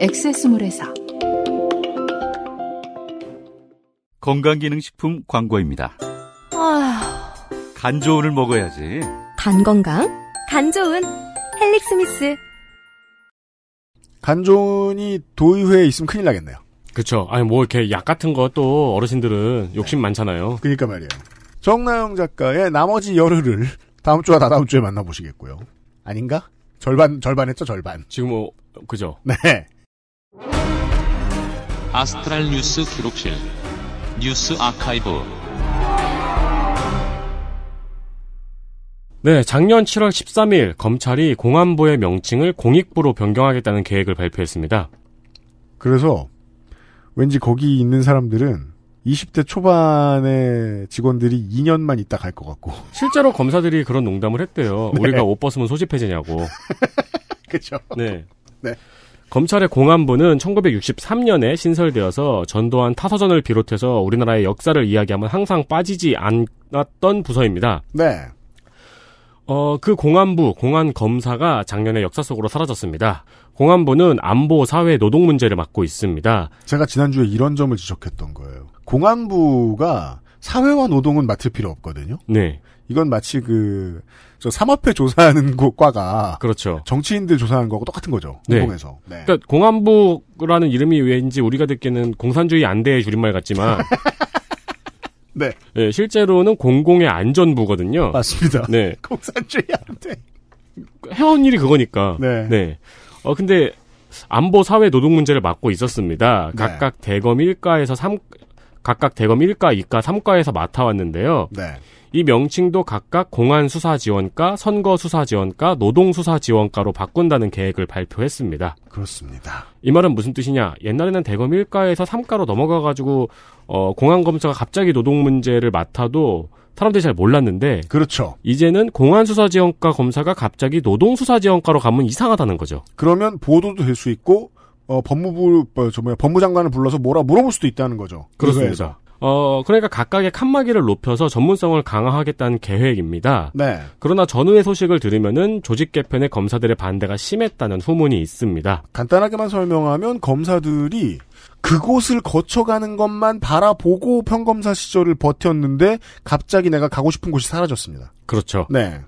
엑세스몰에서 건강기능식품 광고입니다. 아... 간 좋은을 먹어야지. 간 건강? 간 좋은 헬릭스미스. 간 좋은이 도의회에 있으면 큰일 나겠네요. 그렇죠. 아니 뭐 이렇게 약 같은 거 또 어르신들은 욕심 많잖아요. 그러니까 말이에요. 정나영 작가의 나머지 열흘을 다음 주와 다다음 주에 만나보시겠고요. 아닌가? 절반 절반 했죠 절반. 지금 뭐 그죠? 네. 아스트랄 뉴스 기록실 뉴스 아카이브. 네, 작년 7월 13일 검찰이 공안부의 명칭을 공익부로 변경하겠다는 계획을 발표했습니다. 그래서 왠지 거기 있는 사람들은 20대 초반의 직원들이 2년만 있다 갈 것 같고. 실제로 검사들이 그런 농담을 했대요. 네. 우리가 옷 벗으면 소집해지냐고 *laughs* 그죠. 네. 네. 검찰의 공안부는 1963년에 신설되어서 전두환 타서전을 비롯해서 우리나라의 역사를 이야기하면 항상 빠지지 않았던 부서입니다. 네. 어, 그 공안부, 공안검사가 작년에 역사 속으로 사라졌습니다. 공안부는 안보, 사회, 노동 문제를 맡고 있습니다. 제가 지난주에 이런 점을 지적했던 거예요. 공안부가 사회와 노동은 맡을 필요 없거든요. 네. 이건 마치 그, 저 삼합회 조사하는 *laughs* 과가. 그렇죠. 정치인들 조사하는 거하고 똑같은 거죠. 공공에서. 네. 네. 그러니까 공안부라는 이름이 왜인지 우리가 듣기에는 공산주의 안대의 줄임말 같지만. *laughs* 네. 네. 실제로는 공공의 안전부거든요. 맞습니다. 네. *laughs* 공산주의 안대. 해온 일이 그거니까. 네. 네. 어, 근데 안보 사회 노동 문제를 맡고 있었습니다. 네. 각각 대검 1가에서 3, 각각 대검 1과, 2과, 3과에서 맡아왔는데요. 네. 이 명칭도 각각 공안수사지원과, 선거수사지원과, 노동수사지원과로 바꾼다는 계획을 발표했습니다. 그렇습니다. 이 말은 무슨 뜻이냐? 옛날에는 대검 1과에서 3과로 넘어가가지고, 어, 공안검사가 갑자기 노동 문제를 맡아도 사람들이 잘 몰랐는데. 그렇죠. 이제는 공안수사지원과 검사가 갑자기 노동수사지원과로 가면 이상하다는 거죠. 그러면 보도도 될 수 있고, 어, 법무부 뭐, 저 뭐야 법무장관을 불러서 뭐라 물어볼 수도 있다는 거죠. 그렇습니다. 어, 그러니까 각각의 칸막이를 높여서 전문성을 강화하겠다는 계획입니다. 네. 그러나 전후의 소식을 들으면은 조직 개편에 검사들의 반대가 심했다는 후문이 있습니다. 간단하게만 설명하면 검사들이 그곳을 거쳐가는 것만 바라보고 평검사 시절을 버텼는데 갑자기 내가 가고 싶은 곳이 사라졌습니다. 그렇죠. 네.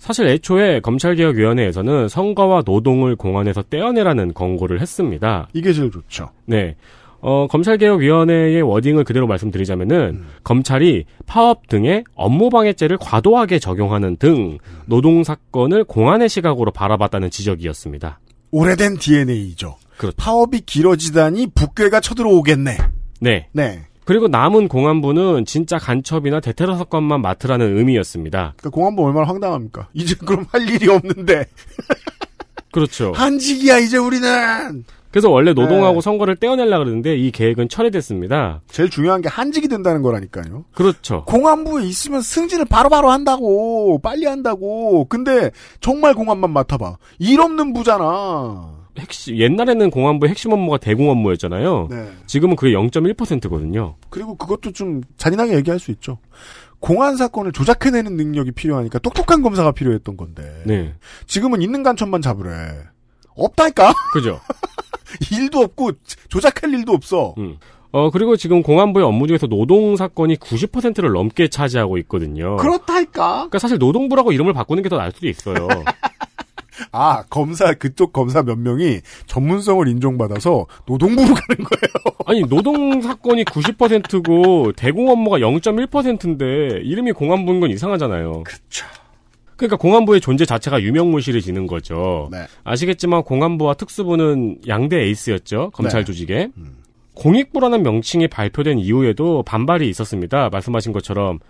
사실 애초에 검찰개혁위원회에서는 선거와 노동을 공안에서 떼어내라는 권고를 했습니다. 이게 제일 좋죠. 네. 어, 검찰개혁위원회의 워딩을 그대로 말씀드리자면은, 음. 검찰이 파업 등의 업무방해죄를 과도하게 적용하는 등, 노동사건을 공안의 시각으로 바라봤다는 지적이었습니다. 오래된 DNA죠. 그렇죠. 파업이 길어지다니 북괴가 쳐들어오겠네. 네. 네. 그리고 남은 공안부는 진짜 간첩이나 대테러 사건만 맡으라는 의미였습니다. 그러니까 공안부 얼마나 황당합니까? *laughs* 이제 그럼 할 일이 없는데. *laughs* 그렇죠. 한직이야 이제 우리는. 그래서 원래 네. 노동하고 네. 선거를 떼어내려 그랬는데이 계획은 철회됐습니다. 제일 중요한 게 한직이 된다는 거라니까요. 그렇죠. 공안부에 있으면 승진을 바로바로 바로 한다고 빨리 한다고. 근데 정말 공안만 맡아봐. 일 없는 부잖아. 핵심 옛날에는 공안부 핵심 업무가 대공 업무였잖아요. 네. 지금은 그게 0.1%거든요. 그리고 그것도 좀 잔인하게 얘기할 수 있죠. 공안 사건을 조작해내는 능력이 필요하니까 똑똑한 검사가 필요했던 건데. 네. 지금은 있는 간첩만 잡으래. 없다니까. 그죠. *laughs* 일도 없고 조작할 일도 없어. 음. 어 그리고 지금 공안부의 업무 중에서 노동 사건이 90%를 넘게 차지하고 있거든요. 그렇다니까. 그러니까 사실 노동부라고 이름을 바꾸는 게 더 나을 수도 있어요. *laughs* 아, 검사, 그쪽 검사 몇 명이 전문성을 인정받아서 노동부로 가는 거예요. 아니, 노동사건이 90%고 대공 업무가 0.1%인데 이름이 공안부인 건 이상하잖아요. 그쵸. 그러니까 공안부의 존재 자체가 유명무실해지는 거죠. 네. 아시겠지만 공안부와 특수부는 양대 에이스였죠. 검찰 네. 조직에. 음. 공익부라는 명칭이 발표된 이후에도 반발이 있었습니다. 말씀하신 것처럼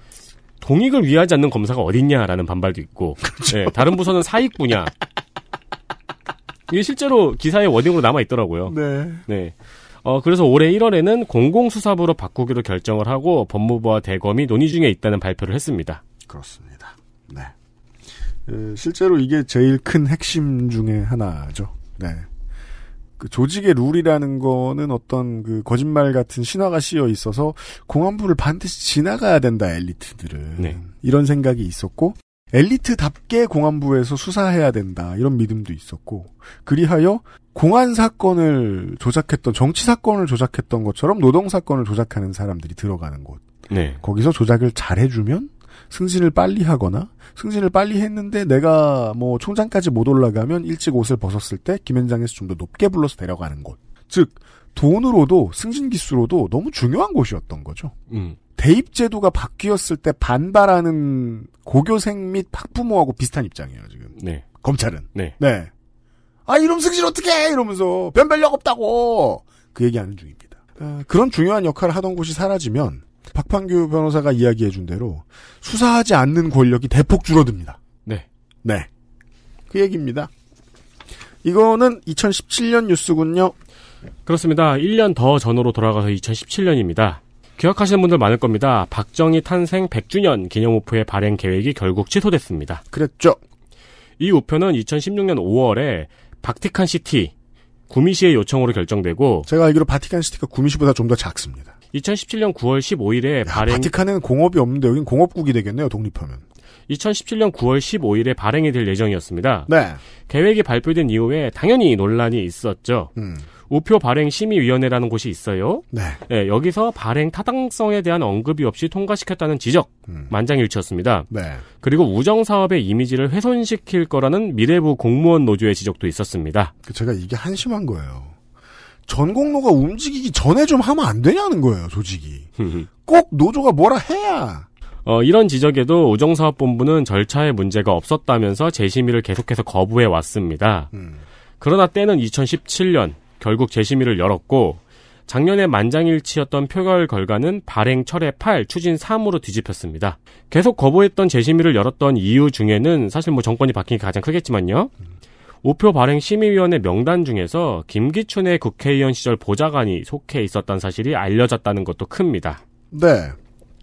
동익을 위하지 않는 검사가 어딨냐라는 반발도 있고 그렇죠. 네, 다른 부서는 사익부냐 이게 실제로 기사의 워딩으로 남아 있더라고요. 네. 네. 어, 그래서 올해 1월에는 공공수사부로 바꾸기로 결정을 하고 법무부와 대검이 논의 중에 있다는 발표를 했습니다. 그렇습니다. 네. 실제로 이게 제일 큰 핵심 중에 하나죠. 네. 그 조직의 룰이라는 거는 어떤 그 거짓말 같은 신화가 씌어 있어서 공안부를 반드시 지나가야 된다 엘리트들은 네. 이런 생각이 있었고 엘리트답게 공안부에서 수사해야 된다 이런 믿음도 있었고 그리하여 공안 사건을 조작했던 정치 사건을 조작했던 것처럼 노동 사건을 조작하는 사람들이 들어가는 곳 네. 거기서 조작을 잘 해주면 승진을 빨리 하거나 승진을 빨리 했는데 내가 뭐 총장까지 못 올라가면 일찍 옷을 벗었을 때 김현장에서 좀 더 높게 불러서 데려가는 곳즉 돈으로도 승진 기수로도 너무 중요한 곳이었던 거죠. 음. 대입 제도가 바뀌었을 때 반발하는 고교생 및 학부모하고 비슷한 입장이에요 지금. 네. 검찰은. 네. 네. 아이러 승진 어떻게 해 이러면서 변별력 없다고 그 얘기하는 중입니다. 아, 그런 중요한 역할을 하던 곳이 사라지면 박판규 변호사가 이야기해준 대로 수사하지 않는 권력이 대폭 줄어듭니다. 네. 네. 그 얘기입니다. 이거는 2017년 뉴스군요. 그렇습니다. 1년 더 전으로 돌아가서 2017년입니다. 기억하시는 분들 많을 겁니다. 박정희 탄생 100주년 기념 우표의 발행 계획이 결국 취소됐습니다. 그랬죠. 이 우표는 2016년 5월에 박티칸 시티 구미시의 요청으로 결정되고 제가 알기로 바티칸 시티가 구미시보다 좀 더 작습니다. 2017년 9월 15일에 야, 발행 바티칸에는 공업이 없는데 여긴 공업국이 되겠네요. 독립하면. 2017년 9월 15일에 발행이 될 예정이었습니다. 네. 계획이 발표된 이후에 당연히 논란이 있었죠. 음. 우표 발행 심의위원회라는 곳이 있어요. 네. 네. 여기서 발행 타당성에 대한 언급이 없이 통과시켰다는 지적 음. 만장일치였습니다. 네. 그리고 우정 사업의 이미지를 훼손시킬 거라는 미래부 공무원 노조의 지적도 있었습니다. 그 제가 이게 한심한 거예요. 전공로가 움직이기 전에 좀 하면 안 되냐는 거예요, 조직이. 꼭 노조가 뭐라 해야. 어, 이런 지적에도 우정사업본부는 절차에 문제가 없었다면서 재심의를 계속해서 거부해 왔습니다. 음. 그러나 때는 2017년 결국 재심의를 열었고 작년에 만장일치였던 표결 결과는 발행 철회 8, 추진 3으로 뒤집혔습니다. 계속 거부했던 재심의를 열었던 이유 중에는 사실 뭐 정권이 바뀐 게 가장 크겠지만요. 우표 발행 심의위원회 명단 중에서 김기춘의 국회의원 시절 보좌관이 속해 있었다는 사실이 알려졌다는 것도 큽니다. 네.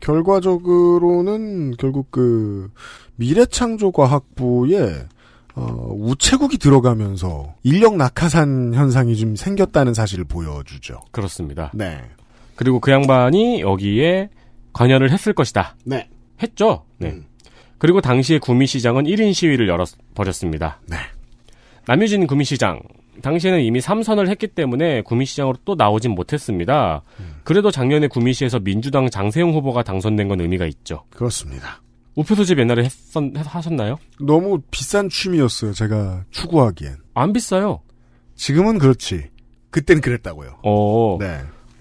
결과적으로는 결국 그 미래창조과학부의 어, 우체국이 들어가면서 인력 낙하산 현상이 좀 생겼다는 사실을 보여주죠. 그렇습니다. 네. 그리고 그 양반이 여기에 관여를 했을 것이다. 네. 했죠. 네. 음. 그리고 당시에 구미시장은 1인 시위를 열었, 벌였습니다. 네. 남유진 구미시장. 당시에는 이미 3선을 했기 때문에 구미시장으로 또 나오진 못했습니다. 음. 그래도 작년에 구미시에서 민주당 장세용 후보가 당선된 건 의미가 있죠. 그렇습니다. 우표 소집 옛날에 했었, 하셨나요? 너무 비싼 취미였어요. 제가 추구하기엔. 안 비싸요. 지금은 그렇지. 그땐 그랬다고요. 어. 네.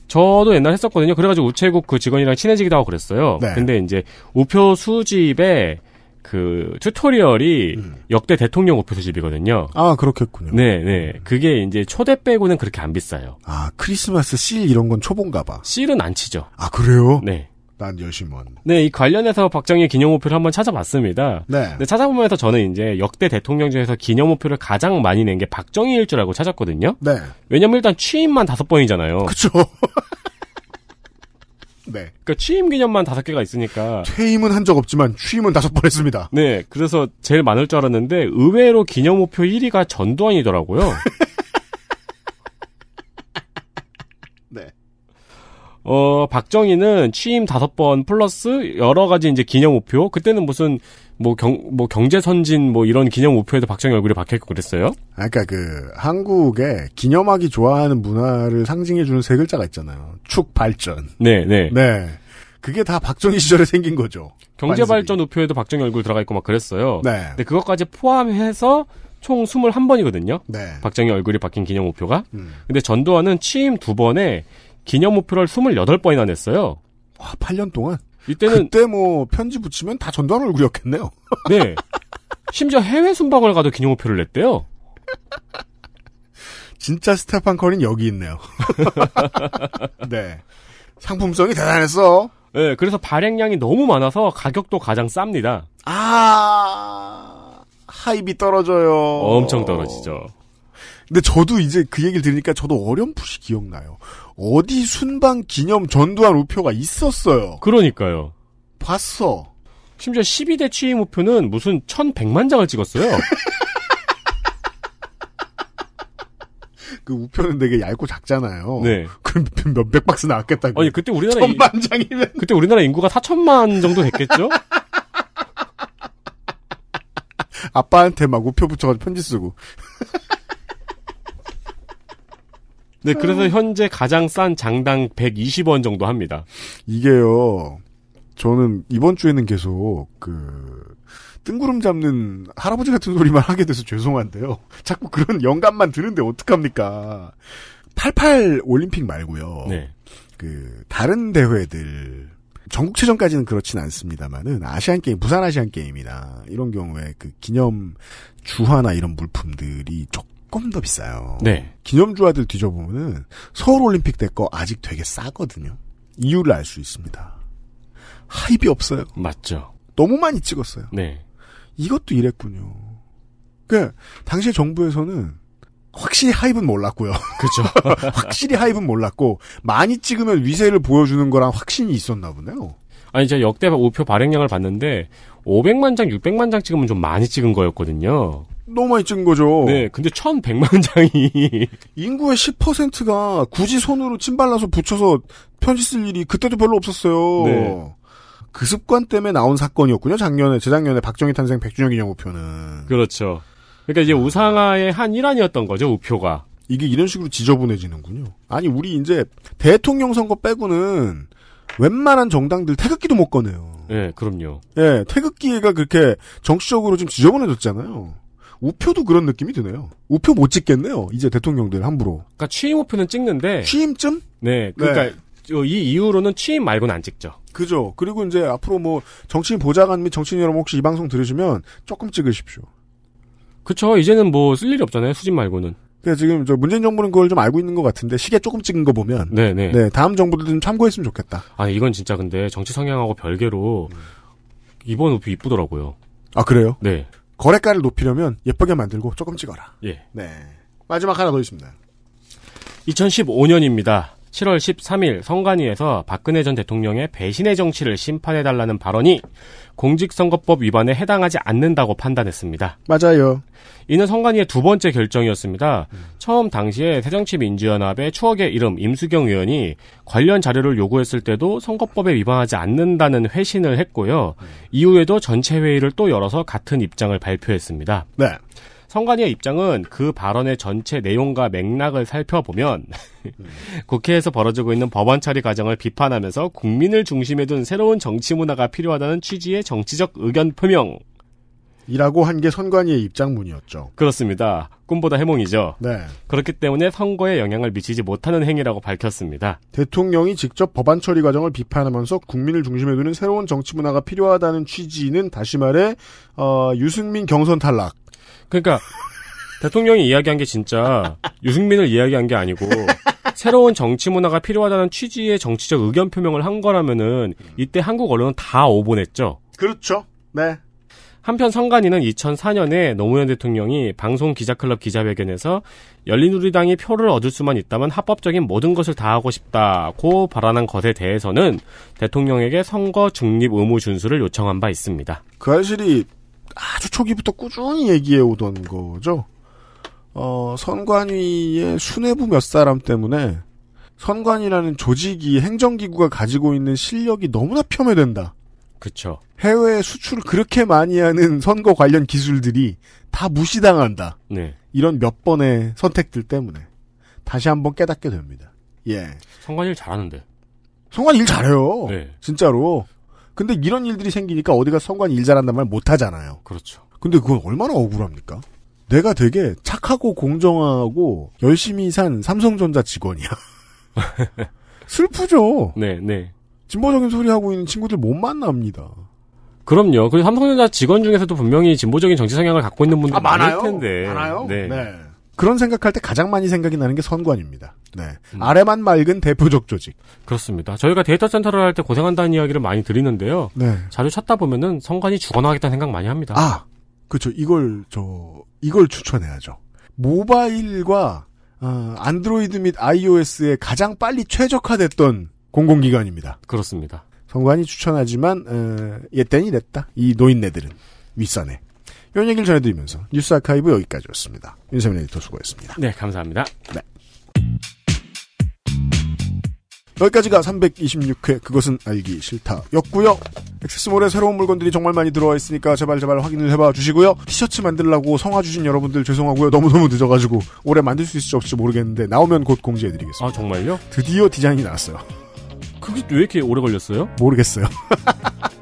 저도 옛날 에 했었거든요. 그래가지고 우체국 그 직원이랑 친해지기도 하고 그랬어요. 네. 근데 이제 우표 수집에 그 튜토리얼이 음. 역대 대통령 우표 수집이거든요. 아 그렇겠군요. 네, 네. 그게 이제 초대 빼고는 그렇게 안 비싸요. 아 크리스마스 씰 이런 건 초본가봐. 씰은 안 치죠. 아 그래요? 네. 난 여심원. 네, 이 관련해서 박정희 의 기념우표를 한번 찾아봤습니다. 네. 근데 찾아보면서 저는 이제 역대 대통령 중에서 기념우표를 가장 많이 낸 게 박정희일 줄 알고 찾았거든요. 네. 왜냐면 일단 취임만 다섯 번이잖아요. 그쵸. *laughs* 네. 그니까 취임 기념만 다섯 개가 있으니까 퇴임은 한 적 없지만 취임은 다섯 번 했습니다. 네, 그래서 제일 많을 줄 알았는데 의외로 기념우표 1위가 전두환이더라고요. *laughs* 어, 박정희는 취임 다섯 번 플러스 여러 가지 이제 기념 우표. 그때는 무슨 뭐 경, 뭐 경제 선진 뭐 이런 기념 우표에도 박정희 얼굴이 박혀있고 그랬어요? 아, 그니까 그, 한국에 기념하기 좋아하는 문화를 상징해주는 세 글자가 있잖아요. 축 발전. 네, 네. 네. 그게 다 박정희 시절에 *laughs* 생긴 거죠. 경제 발전 우표에도 박정희 얼굴 들어가 있고 막 그랬어요. 네. 근데 그것까지 포함해서 총 21번이거든요. 네. 박정희 얼굴이 박힌 기념 우표가. 음. 근데 전두환은 취임 두 번에 기념 목표를 28번이나 냈어요. 와, 8년 동안? 이때는. 그때 뭐, 편지 붙이면 다 전두환 얼굴이었겠네요. *laughs* 네. 심지어 해외 순방을 가도 기념 목표를 냈대요. 진짜 스테판 커린 여기 있네요. *laughs* 네. 상품성이 대단했어. 네, 그래서 발행량이 너무 많아서 가격도 가장 쌉니다. 아, 하입이 떨어져요. 엄청 떨어지죠. 근데 저도 이제 그 얘기를 들으니까 저도 어렴풋이 기억나요. 어디 순방 기념 전두환 우표가 있었어요. 그러니까요. 봤어. 심지어 12대 취임 우표는 무슨 1100만 장을 찍었어요. *laughs* 그 우표는 되게 얇고 작잖아요. 네. 그럼 몇 백 박스 나왔겠다. 아니 그때 우리나라 천만 장이면 그때 우리나라 인구가 4천만 정도 됐겠죠? *laughs* 아빠한테 막 우표 붙여가지고 편지 쓰고. 네, 그래서 음. 현재 가장 싼 장당 120원 정도 합니다. 이게요. 저는 이번 주에는 계속 그 뜬구름 잡는 할아버지 같은 소리만 하게 돼서 죄송한데요. *laughs* 자꾸 그런 영감만 드는데 어떡합니까? 88 올림픽 말고요. 네. 그 다른 대회들 전국체전까지는 그렇진 않습니다만은 아시안 게임, 부산 아시안 게임이나 이런 경우에 그 기념 주화나 이런 물품들이 적 조금 더 비싸요. 네. 기념주화들 뒤져보면은 서울올림픽 때 거 아직 되게 싸거든요. 이유를 알 수 있습니다. 하입이 없어요. 맞죠. 너무 많이 찍었어요. 네. 이것도 이랬군요. 그러니까 당시 정부에서는 확실히 하입은 몰랐고요. 그죠 *laughs* 확실히 하입은 몰랐고 많이 찍으면 위세를 보여주는 거랑 확신이 있었나 보네요. 아니 제가 역대 우표 발행량을 봤는데 500만 장, 600만 장 찍으면 좀 많이 찍은 거였거든요. 너무 많이 찍은 거죠. 네, 근데 1,100만 장이 인구의 10%가 굳이 손으로 침 발라서 붙여서 편지 쓸 일이 그때도 별로 없었어요. 네. 그 습관 때문에 나온 사건이었군요. 작년에 재작년에 박정희 탄생 100주년 기념 우표는. 그렇죠. 그러니까 이제 우상화의 한 일환이었던 거죠, 우표가. 이게 이런 식으로 지저분해지는군요. 아니, 우리 이제 대통령 선거 빼고는 웬만한 정당들 태극기도 못 꺼내요. 예, 그럼요. 예, 태극기가 그렇게 정치적으로 좀 지저분해졌잖아요. 우표도 그런 느낌이 드네요. 우표 못 찍겠네요. 이제 대통령들 함부로. 그러니까 취임 우표는 찍는데 취임쯤? 네, 그러니까 네. 이 이후로는 취임 말고는 안 찍죠. 그죠. 그리고 이제 앞으로 뭐 정치인 보좌관 및 정치인 여러분 혹시 이 방송 들으시면 조금 찍으십시오. 그쵸. 이제는 뭐 쓸 일이 없잖아요. 수집 말고는. 그러니까 지금 저 문재인 정부는 그걸 좀 알고 있는 것 같은데 시계 조금 찍은 거 보면 네네. 네. 네 다음 정부들도 좀 참고했으면 좋겠다. 아 이건 진짜 근데 정치 성향하고 별개로 음. 이번 우표 이쁘더라고요. 아 그래요? 네. 거래가를 높이려면 예쁘게 만들고 조금 찍어라. 예. 네. 마지막 하나 더 있습니다. 2015년입니다. 7월 13일 성관위에서 박근혜 전 대통령의 배신의 정치를 심판해달라는 발언이 공직선거법 위반에 해당하지 않는다고 판단했습니다. 맞아요. 이는 성관위의 두 번째 결정이었습니다. 음. 처음 당시에 새정치민주연합의 추억의 이름 임수경 의원이 관련 자료를 요구했을 때도 선거법에 위반하지 않는다는 회신을 했고요. 음. 이후에도 전체 회의를 또 열어서 같은 입장을 발표했습니다. 네. 선관위의 입장은 그 발언의 전체 내용과 맥락을 살펴보면 *laughs* 국회에서 벌어지고 있는 법안 처리 과정을 비판하면서 국민을 중심에 둔 새로운 정치 문화가 필요하다는 취지의 정치적 의견 표명. 이라고 한 게 선관위의 입장문이었죠. 그렇습니다. 꿈보다 해몽이죠. 네. 그렇기 때문에 선거에 영향을 미치지 못하는 행위라고 밝혔습니다. 대통령이 직접 법안 처리 과정을 비판하면서 국민을 중심에 두는 새로운 정치 문화가 필요하다는 취지는 다시 말해 어, 유승민 경선 탈락. 그러니까 대통령이 이야기한 게 진짜 유승민을 이야기한 게 아니고 새로운 정치 문화가 필요하다는 취지의 정치적 의견 표명을 한 거라면은 이때 한국 언론은 다 오보냈죠. 그렇죠. 네. 한편 선관위는 2004년에 노무현 대통령이 방송 기자클럽 기자회견에서 열린우리당이 표를 얻을 수만 있다면 합법적인 모든 것을 다 하고 싶다고 발언한 것에 대해서는 대통령에게 선거 중립 의무 준수를 요청한 바 있습니다. 그 사실이 아주 초기부터 꾸준히 얘기해 오던 거죠. 어, 선관위의 수뇌부 몇 사람 때문에 선관이라는 조직이 행정기구가 가지고 있는 실력이 너무나 폄훼된다. 그렇 해외 수출을 그렇게 많이 하는 선거 관련 기술들이 다 무시당한다. 네. 이런 몇 번의 선택들 때문에 다시 한번 깨닫게 됩니다. 예. 선관일 잘하는데. 선관일 잘해요. 네. 진짜로. 근데 이런 일들이 생기니까 어디가 선관이 일 잘한단 말 못하잖아요. 그렇죠. 근데 그건 얼마나 억울합니까? 내가 되게 착하고 공정하고 열심히 산 삼성전자 직원이야. *laughs* 슬프죠. 네, 네. 진보적인 소리 하고 있는 친구들 못 만납니다. 그럼요. 그리고 삼성전자 직원 중에서도 분명히 진보적인 정치 성향을 갖고 있는 분들 아, 많 많을 텐데. 많아요. 네. 네. 그런 생각할 때 가장 많이 생각이 나는 게 선관입니다. 네. 음. 아래만 맑은 대표적 조직. 그렇습니다. 저희가 데이터 센터를 할 때 고생한다는 이야기를 많이 드리는데요. 네. 자주 찾다 보면은 선관이 죽어나겠다는 생각 많이 합니다. 아, 그렇죠. 이걸 저 이걸 추천해야죠. 모바일과 어, 안드로이드 및 iOS에 가장 빨리 최적화됐던 공공기관입니다. 그렇습니다. 선관이 추천하지만 어, 옛땐 이랬다. 이 노인네들은 윗선에. 이런 얘기를 전해드리면서 뉴스 아카이브 여기까지였습니다. 윤세민 에디터 수고했습니다. 네, 감사합니다. 네. 여기까지가 326회 그것은 알기 싫다였고요. 엑세스몰에 새로운 물건들이 정말 많이 들어와 있으니까 제발 제발 확인을 해봐 주시고요. 티셔츠 만들라고 성화 주신 여러분들 죄송하고요. 너무너무 늦어가지고 올해 만들 수 있을지 없을지 모르겠는데 나오면 곧 공지해드리겠습니다. 아 정말요? 드디어 디자인이 나왔어요. 그게 왜 이렇게 오래 걸렸어요? 모르겠어요. *laughs*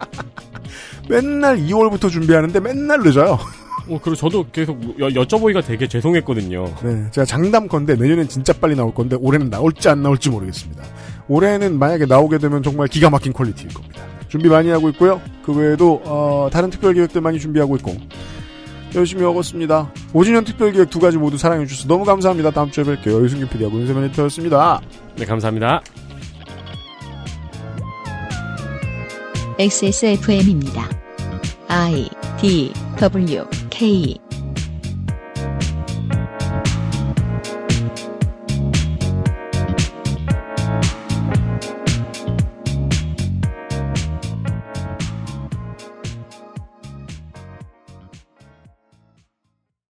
맨날 2월부터 준비하는데 맨날 늦어요. *laughs* 어, 그리고 저도 계속 여, 쭤보기가 되게 죄송했거든요. 네, 제가 장담컨대 내년엔 진짜 빨리 나올 건데 올해는 나올지 안 나올지 모르겠습니다. 올해는 만약에 나오게 되면 정말 기가 막힌 퀄리티일 겁니다. 준비 많이 하고 있고요. 그 외에도 어, 다른 특별 기획들 많이 준비하고 있고 열심히 하었습니다 5주년 특별 기획 두 가지 모두 사랑해 주셔서 너무 감사합니다. 다음 주에 뵐게요. 유승규 PD하고 윤세민 리터였습니다. 네, 감사합니다. XSFM입니다. I D W K